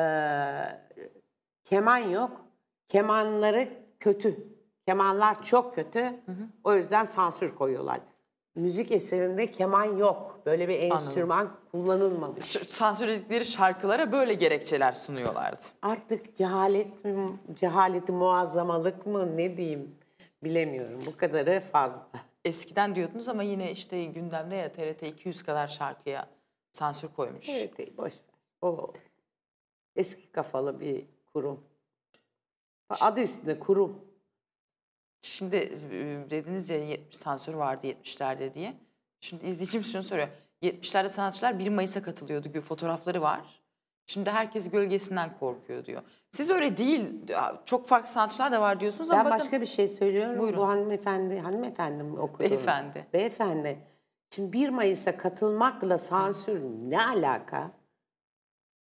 keman yok. Kemanları kötü. Kemanlar çok kötü. Hı hı. O yüzden sansür koyuyorlar. Müzik eserinde keman yok. Böyle bir enstrüman Anladım. kullanılmamış. Ş sansürledikleri şarkılara böyle gerekçeler sunuyorlardı. Artık cehalet mi, cehalet muazzamalık mı ne diyeyim bilemiyorum. Bu kadarı fazla. Eskiden diyordunuz ama yine işte gündemde ya TRT 200 kadar şarkıya sansür koymuş. TRT boş ver. O eski kafalı bir kurum. Adı üstünde kurum. Şimdi dediniz ya 70 sansür vardı 70'lerde diye. Şimdi izleyicim şunu soruyor. 70'lerde sanatçılar 1 Mayıs'a katılıyordu. Fotoğrafları var. Şimdi herkes gölgesinden korkuyor diyor. Siz öyle değil. Çok farklı sanatçılar da var diyorsunuz ben ama Ben başka bir şey söylüyorum. Buyurun. Bu hanımefendi, hanımefendi mi okudu? Beyefendi. Beyefendi. Şimdi 1 Mayıs'a katılmakla sansür ne alaka?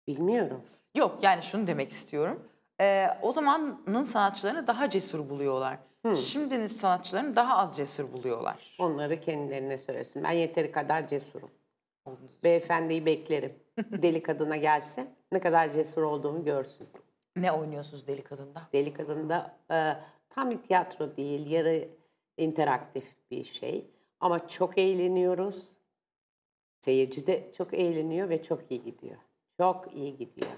Bilmiyorum. Yok yani şunu demek istiyorum. Ee, o zamanın sanatçılarını daha cesur buluyorlar. Hmm. Şimdinin sanatçılarını daha az cesur buluyorlar. Onları kendilerine söylesin. Ben yeteri kadar cesurum. Oldunuz. Beyefendiyi beklerim. *laughs* deli kadına gelsin. Ne kadar cesur olduğumu görsün. Ne oynuyorsunuz Deli Kadın'da? Deli Kadın'da e, tam bir tiyatro değil. Yarı interaktif bir şey. Ama çok eğleniyoruz. Seyirci de çok eğleniyor ve çok iyi gidiyor. Çok iyi gidiyor.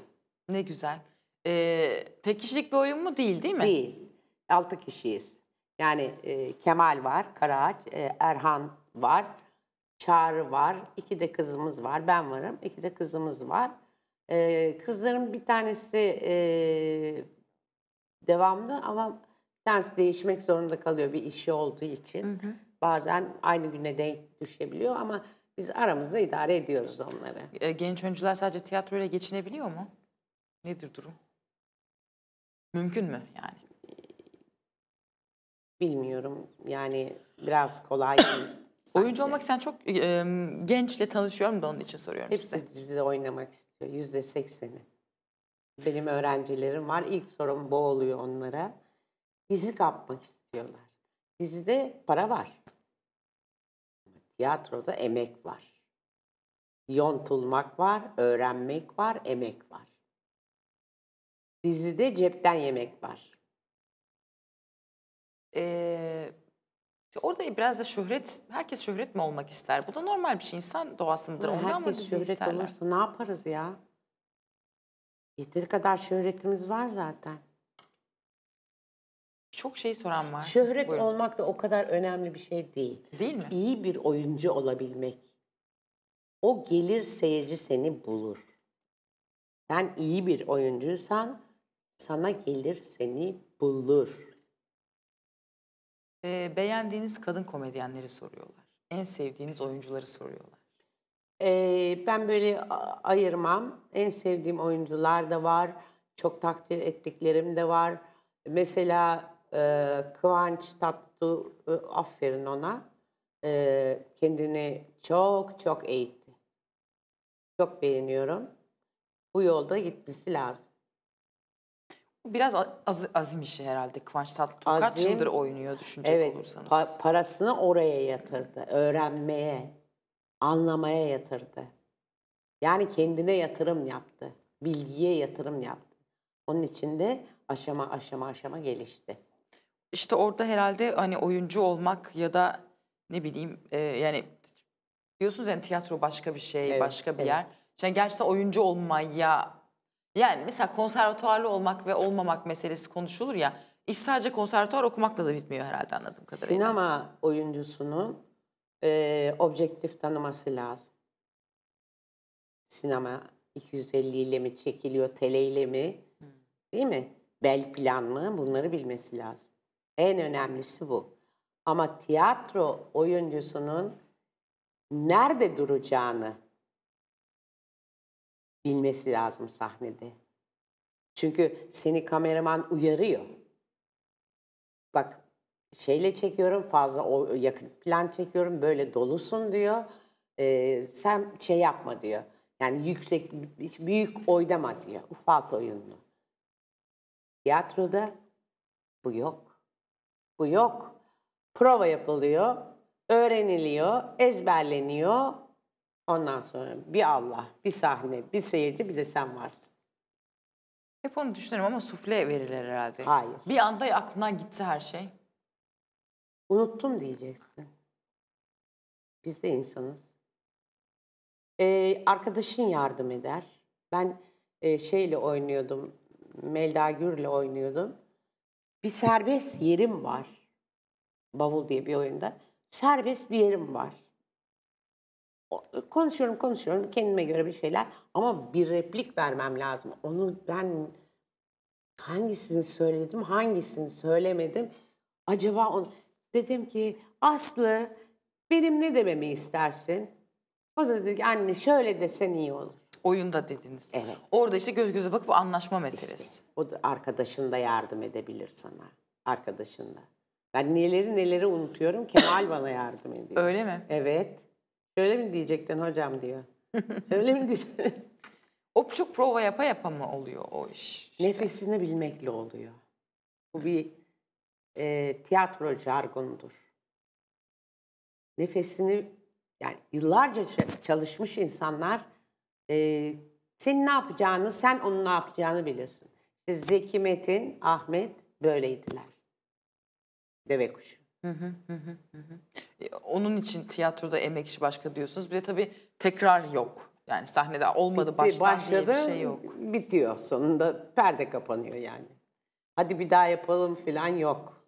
Ne güzel. Ee, tek kişilik bir oyun mu değil değil mi? Değil. Altı kişiyiz. Yani e, Kemal var, Karaağaç, e, Erhan var, Çağrı var, iki de kızımız var, ben varım, iki de kızımız var. E, kızların bir tanesi e, devamlı ama bir tanesi değişmek zorunda kalıyor bir işi olduğu için. Hı hı. Bazen aynı güne denk düşebiliyor ama biz aramızda idare ediyoruz onları. E, genç oyuncular sadece tiyatroyla geçinebiliyor mu? Nedir durum? Mümkün mü yani? Bilmiyorum. Yani biraz kolay değil. *coughs* Oyuncu olmak sen çok e, gençle tanışıyorum da onun için soruyorum Hepsi size. dizide oynamak istiyor. Yüzde sekseni. Benim öğrencilerim var. İlk sorum bu oluyor onlara. Dizi kapmak istiyorlar. Dizide para var. Tiyatroda emek var. Yontulmak var, öğrenmek var, emek var. Dizide cepten yemek var. Ee, orada biraz da şöhret, herkes şöhret mi olmak ister? Bu da normal bir şey, insan doğasındır. Ama Ondan mı herkes dizi şöhret isterler? olursa ne yaparız ya? Yeteri kadar şöhretimiz var zaten. Çok şey soran var. Şöhret Buyurun. olmak da o kadar önemli bir şey değil. Değil mi? İyi bir oyuncu olabilmek. O gelir seyirci seni bulur. Sen iyi bir oyuncuysan sana gelir seni bulur. E, beğendiğiniz kadın komedyenleri soruyorlar. En sevdiğiniz oyuncuları soruyorlar. E, ben böyle ayırmam. En sevdiğim oyuncular da var. Çok takdir ettiklerim de var. Mesela e, Kıvanç Tatlı, e, aferin ona. E, kendini çok çok eğitti. Çok beğeniyorum. Bu yolda gitmesi lazım. Biraz az, azim işi herhalde Kıvanç Tatlıtuğ. Kaç yıldır oynuyor düşünecek evet, olursanız. Pa- parasını oraya yatırdı. Öğrenmeye, anlamaya yatırdı. Yani kendine yatırım yaptı. Bilgiye yatırım yaptı. Onun için de aşama aşama aşama gelişti. İşte orada herhalde hani oyuncu olmak ya da ne bileyim e, yani diyorsunuz yani tiyatro başka bir şey, evet, başka bir evet. yer. Yani gerçekten oyuncu olmaya yani mesela konservatuarlı olmak ve olmamak meselesi konuşulur ya. İş sadece konservatuar okumakla da bitmiyor herhalde anladığım kadarıyla. Sinema oyuncusunun e, objektif tanıması lazım. Sinema 250 ile mi çekiliyor, tele ile mi? Hmm. Değil mi? Bel planlı, Bunları bilmesi lazım. En önemlisi bu. Ama tiyatro oyuncusunun nerede duracağını bilmesi lazım sahnede. Çünkü seni kameraman uyarıyor. Bak şeyle çekiyorum fazla o yakın plan çekiyorum böyle dolusun diyor. Ee, sen şey yapma diyor. Yani yüksek büyük oynama diyor. Ufalt oyunlu. Tiyatroda bu yok. Bu yok. Prova yapılıyor, öğreniliyor, ezberleniyor Ondan sonra bir Allah, bir sahne, bir seyirci, bir de sen varsın. Hep onu düşünürüm ama sufle verirler herhalde. Hayır. Bir anda aklından gitti her şey. Unuttum diyeceksin. Biz de insanız. Ee, arkadaşın yardım eder. Ben e, şeyle oynuyordum, Melda Gür'le oynuyordum. Bir serbest yerim var. Bavul diye bir oyunda. Serbest bir yerim var konuşuyorum konuşuyorum kendime göre bir şeyler ama bir replik vermem lazım. Onu ben hangisini söyledim hangisini söylemedim acaba onu... Dedim ki Aslı benim ne dememi istersin? O da dedi ki anne şöyle desen iyi olur. Oyunda dediniz. Evet. Orada işte göz göze bakıp anlaşma meselesi. İşte, o da arkadaşın da yardım edebilir sana. Arkadaşın da. Ben neleri neleri unutuyorum. Kemal bana yardım ediyor. Öyle mi? Evet. Öyle mi diyecektin hocam diyor. *laughs* Öyle mi diyecektin? o çok prova yapa yapa mı oluyor o iş? Işte. Nefesini bilmekle oluyor. Bu bir e, tiyatro jargonudur. Nefesini yani yıllarca çalışmış insanlar e, senin ne yapacağını, sen onun ne yapacağını bilirsin. İşte Zeki Metin, Ahmet böyleydiler. Deve kuşu. E, onun için tiyatroda emek işi başka diyorsunuz. Bir de tabii tekrar yok. Yani sahnede olmadı Bitti, baştan başladı, diye bir şey yok. Bitiyor sonunda perde kapanıyor yani. Hadi bir daha yapalım falan yok.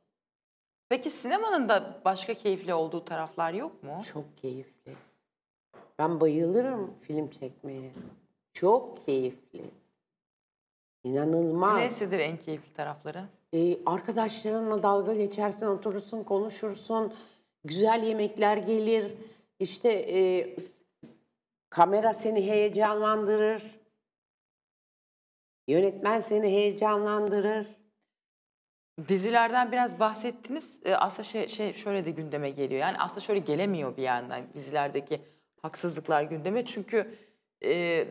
Peki sinemanın da başka keyifli olduğu taraflar yok mu? Çok keyifli. Ben bayılırım film çekmeye. Çok keyifli. İnanılmaz. Nesidir en keyifli tarafları? e, arkadaşlarınla dalga geçersin, oturursun, konuşursun, güzel yemekler gelir, işte e, kamera seni heyecanlandırır, yönetmen seni heyecanlandırır. Dizilerden biraz bahsettiniz. aslında şey, şey şöyle de gündeme geliyor. Yani aslında şöyle gelemiyor bir yandan dizilerdeki haksızlıklar gündeme. Çünkü e,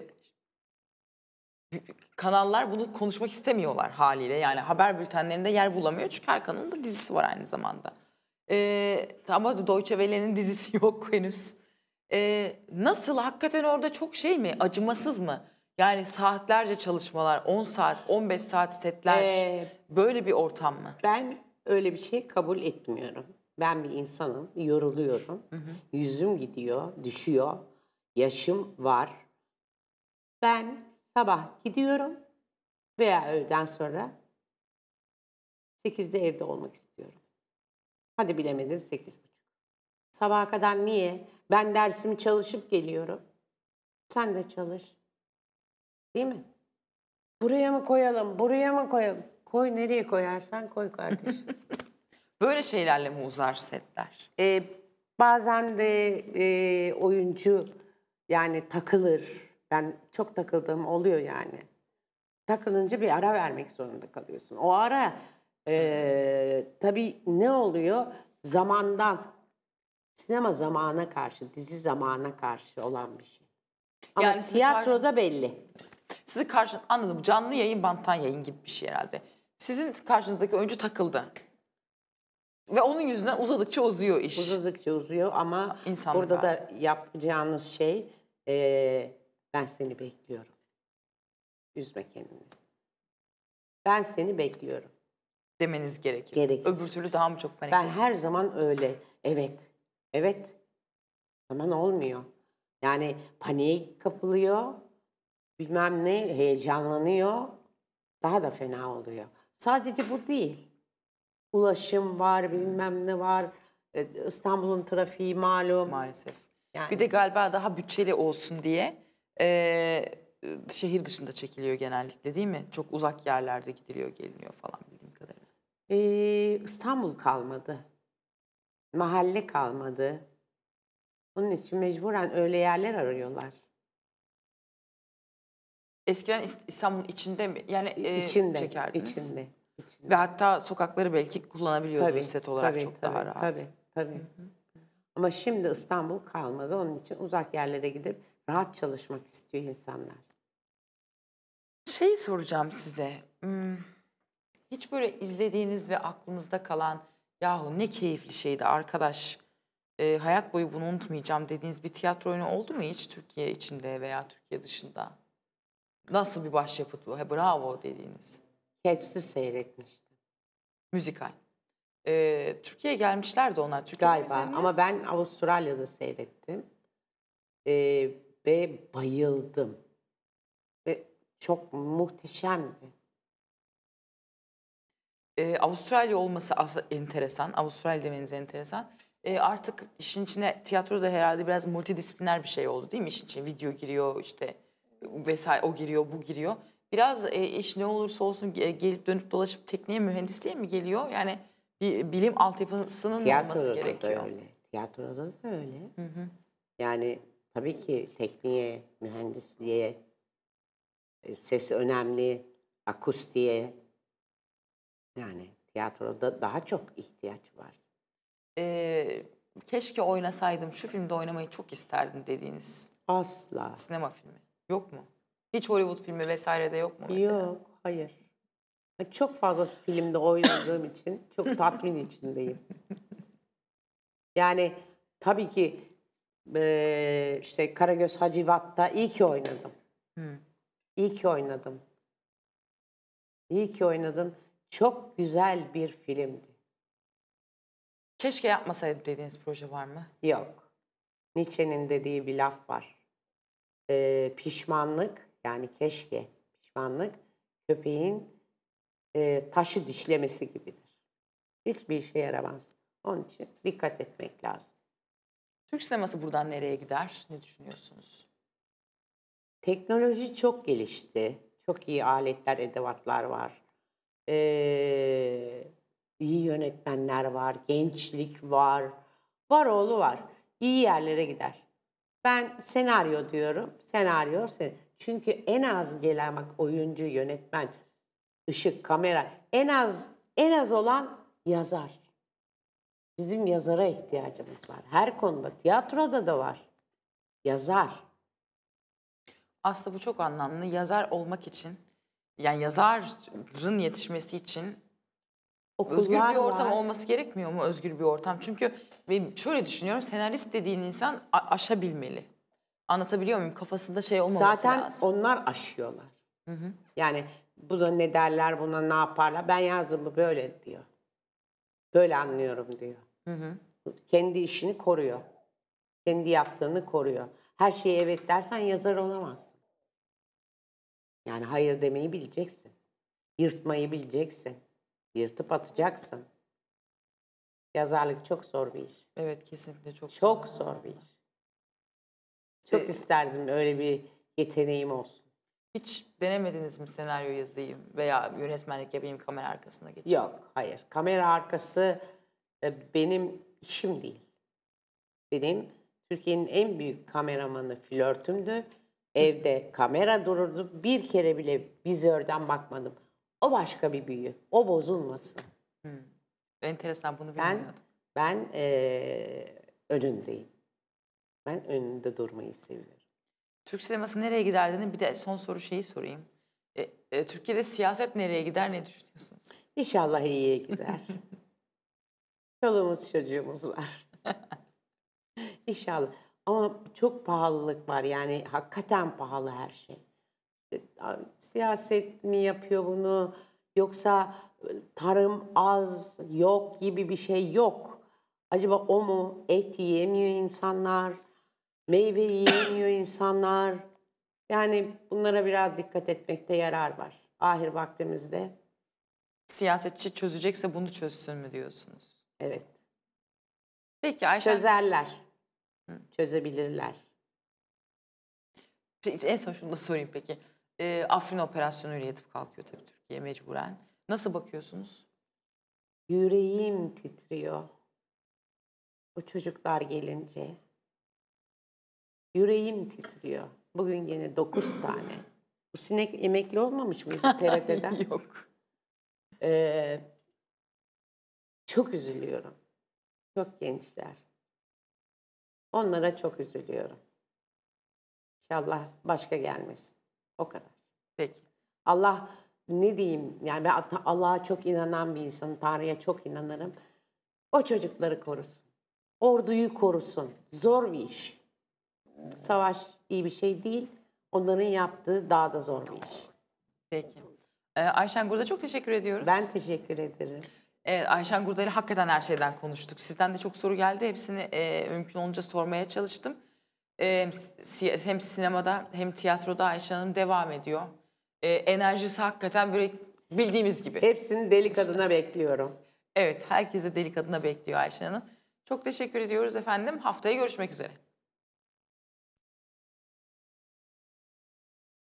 kanallar bunu konuşmak istemiyorlar haliyle. Yani haber bültenlerinde yer bulamıyor çünkü her kanalın da dizisi var aynı zamanda. Ee, ama Deutsche Welle'nin dizisi *laughs* yok henüz. Ee, nasıl? Hakikaten orada çok şey mi? Acımasız mı? Yani saatlerce çalışmalar, 10 saat, 15 saat setler. Ee, böyle bir ortam mı? Ben öyle bir şey kabul etmiyorum. Ben bir insanım, yoruluyorum. Hı hı. Yüzüm gidiyor, düşüyor. Yaşım var. Ben Sabah gidiyorum veya öğleden sonra 8'de evde olmak istiyorum. Hadi bilemediniz 8.30. Sabaha kadar niye? Ben dersimi çalışıp geliyorum. Sen de çalış. Değil mi? Buraya mı koyalım, buraya mı koyalım? Koy nereye koyarsan koy kardeşim. *laughs* Böyle şeylerle mi uzar setler? Ee, bazen de e, oyuncu yani takılır ben çok takıldığım oluyor yani. Takılınca bir ara vermek zorunda kalıyorsun. O ara e, tabii ne oluyor? Zamandan, sinema zamana karşı, dizi zamana karşı olan bir şey. Ama yani tiyatroda karşı, belli. Sizi karşı anladım. Canlı yayın banttan yayın gibi bir şey herhalde. Sizin karşınızdaki oyuncu takıldı. Ve onun yüzünden uzadıkça uzuyor iş. Uzadıkça uzuyor ama İnsanlık burada abi. da yapacağınız şey e, ben seni bekliyorum. Üzme kendini. Ben seni bekliyorum. Demeniz gerekir. Gerekir. Öbür türlü daha mı çok panik Ben her zaman öyle. Evet. Evet. Zaman olmuyor. Yani paniğe kapılıyor. Bilmem ne heyecanlanıyor. Daha da fena oluyor. Sadece bu değil. Ulaşım var, hmm. bilmem ne var. E, İstanbul'un trafiği malum. Maalesef. Yani. Bir de galiba daha bütçeli olsun diye e, şehir dışında çekiliyor genellikle değil mi? Çok uzak yerlerde gidiliyor geliniyor falan bildiğim kadarıyla. Ee, İstanbul kalmadı. Mahalle kalmadı. Onun için mecburen öyle yerler arıyorlar. Eskiden İstanbul'un içinde mi? Yani e, İçinde. çekerdiniz. Içinde, içinde. Ve hatta sokakları belki kullanabiliyordunuz set olarak tabii, çok tabii, daha rahat. Tabii, tabii. Hı -hı. Ama şimdi İstanbul kalmadı. Onun için uzak yerlere gidip Rahat çalışmak istiyor insanlar. Şey soracağım size. hiç böyle izlediğiniz ve aklınızda kalan yahu ne keyifli şeydi arkadaş e, hayat boyu bunu unutmayacağım dediğiniz bir tiyatro oyunu oldu mu hiç Türkiye içinde veya Türkiye dışında? Nasıl bir başyapıt bu? He, bravo dediğiniz. Keçsi seyretmiştim. Müzikal. Ee, Türkiye'ye de onlar. Türkiye Galiba ama ben Avustralya'da seyrettim. Ee, ve bayıldım. Ve çok muhteşemdi. Ee, Avustralya olması aslında enteresan. Avustralya demeniz enteresan. Ee, artık işin içine tiyatro da herhalde biraz multidisipliner bir şey oldu değil mi? İşin içine video giriyor işte vesaire o giriyor bu giriyor. Biraz e, iş ne olursa olsun gelip dönüp dolaşıp tekniğe mühendisliğe mi geliyor? Yani bir bilim altyapısının Tiyatroda olması gerekiyor. Da öyle. Tiyatroda da öyle. Hı hı. Yani Tabii ki tekniğe, mühendisliğe, e, ses önemli, akustiğe. Yani tiyatroda daha çok ihtiyaç var. Ee, keşke oynasaydım, şu filmde oynamayı çok isterdim dediğiniz. Asla. Sinema filmi. Yok mu? Hiç Hollywood filmi vesaire de yok mu mesela? Yok, hayır. Çok fazla filmde oynadığım için çok tatmin içindeyim. *laughs* Yani tabii ki e, işte Karagöz Hacivat'ta iyi ki oynadım. Hmm. İyi ki oynadım. İyi ki oynadım. Çok güzel bir filmdi. Keşke yapmasaydım dediğiniz proje var mı? Yok. Nietzsche'nin dediği bir laf var. Ee, pişmanlık yani keşke pişmanlık köpeğin e, taşı dişlemesi gibidir. Hiçbir işe yaramaz. Onun için dikkat etmek lazım. Türk sineması buradan nereye gider? Ne düşünüyorsunuz? Teknoloji çok gelişti. Çok iyi aletler, edevatlar var. Ee, iyi yönetmenler var, gençlik var. Var oğlu var. İyi yerlere gider. Ben senaryo diyorum. Senaryo sen. Çünkü en az gelen bak oyuncu, yönetmen, ışık, kamera en az en az olan yazar. Bizim yazara ihtiyacımız var. Her konuda. Tiyatroda da var. Yazar. Aslında bu çok anlamlı. Yazar olmak için, yani yazarın yetişmesi için Okullar özgür bir ortam var. olması gerekmiyor mu? Özgür bir ortam. Çünkü ben şöyle düşünüyorum. Senarist dediğin insan aşabilmeli. Anlatabiliyor muyum? Kafasında şey olmaması Zaten lazım. Zaten onlar aşıyorlar. Hı hı. Yani bu da ne derler buna ne yaparlar. Ben yazdım bu böyle diyor. Böyle anlıyorum diyor. Hı Kendi işini koruyor. Kendi yaptığını koruyor. Her şeye evet dersen yazar olamazsın. Yani hayır demeyi bileceksin. Yırtmayı bileceksin. Yırtıp atacaksın. Yazarlık çok zor bir iş. Evet kesinlikle çok zor. Çok zor, bir iş. Çok ee, isterdim öyle bir yeteneğim olsun. Hiç denemediniz mi senaryo yazayım veya yönetmenlik yapayım kamera arkasında geçeyim? Yok, hayır. Kamera arkası e, benim işim değil. Benim Türkiye'nin en büyük kameramanı flörtümdü. Evde kamera dururdu. Bir kere bile vizörden bakmadım. O başka bir büyü. O bozulmasın. Hmm. Enteresan bunu bilmiyordum. Ben, ben e, önündeyim. Ben önünde durmayı seviyorum. Türk sineması nereye gider Bir de son soru şeyi sorayım. E, e, Türkiye'de siyaset nereye gider ne düşünüyorsunuz? İnşallah iyiye gider. *laughs* Çoluğumuz çocuğumuz var. *laughs* İnşallah. Ama çok pahalılık var yani hakikaten pahalı her şey. E, siyaset mi yapıyor bunu yoksa e, tarım az yok gibi bir şey yok. Acaba o mu? Et yiyemiyor insanlar, meyve yiyemiyor insanlar. Yani bunlara biraz dikkat etmekte yarar var ahir vaktimizde. Siyasetçi çözecekse bunu çözsün mü diyorsunuz? Evet. Peki Ayşen. Çözerler. Hı. Çözebilirler. en son şunu da sorayım peki. E, Afrin operasyonuyla yatıp kalkıyor tabii Türkiye mecburen. Nasıl bakıyorsunuz? Yüreğim titriyor. O çocuklar gelince. Yüreğim titriyor. Bugün yine dokuz *laughs* tane. Bu sinek emekli olmamış mıydı *laughs* TRT'den? Yok. Ee, çok üzülüyorum. Çok gençler. Onlara çok üzülüyorum. İnşallah başka gelmesin. O kadar. Peki. Allah ne diyeyim yani ben Allah'a çok inanan bir insanım. Tanrı'ya çok inanırım. O çocukları korusun. Orduyu korusun. Zor bir iş. Savaş iyi bir şey değil. Onların yaptığı daha da zor bir iş. Peki. Ee, Ayşen burada çok teşekkür ediyoruz. Ben teşekkür ederim. E, Ayşen Gurdali hakikaten her şeyden konuştuk. Sizden de çok soru geldi. Hepsini e, mümkün olunca sormaya çalıştım. E, hem sinemada hem tiyatroda Ayşe Hanım devam ediyor. E, enerjisi hakikaten böyle bildiğimiz gibi. Hepsini deli kadına işte. bekliyorum. Evet, herkese deli kadına bekliyor Ayşe Hanım. Çok teşekkür ediyoruz efendim. Haftaya görüşmek üzere.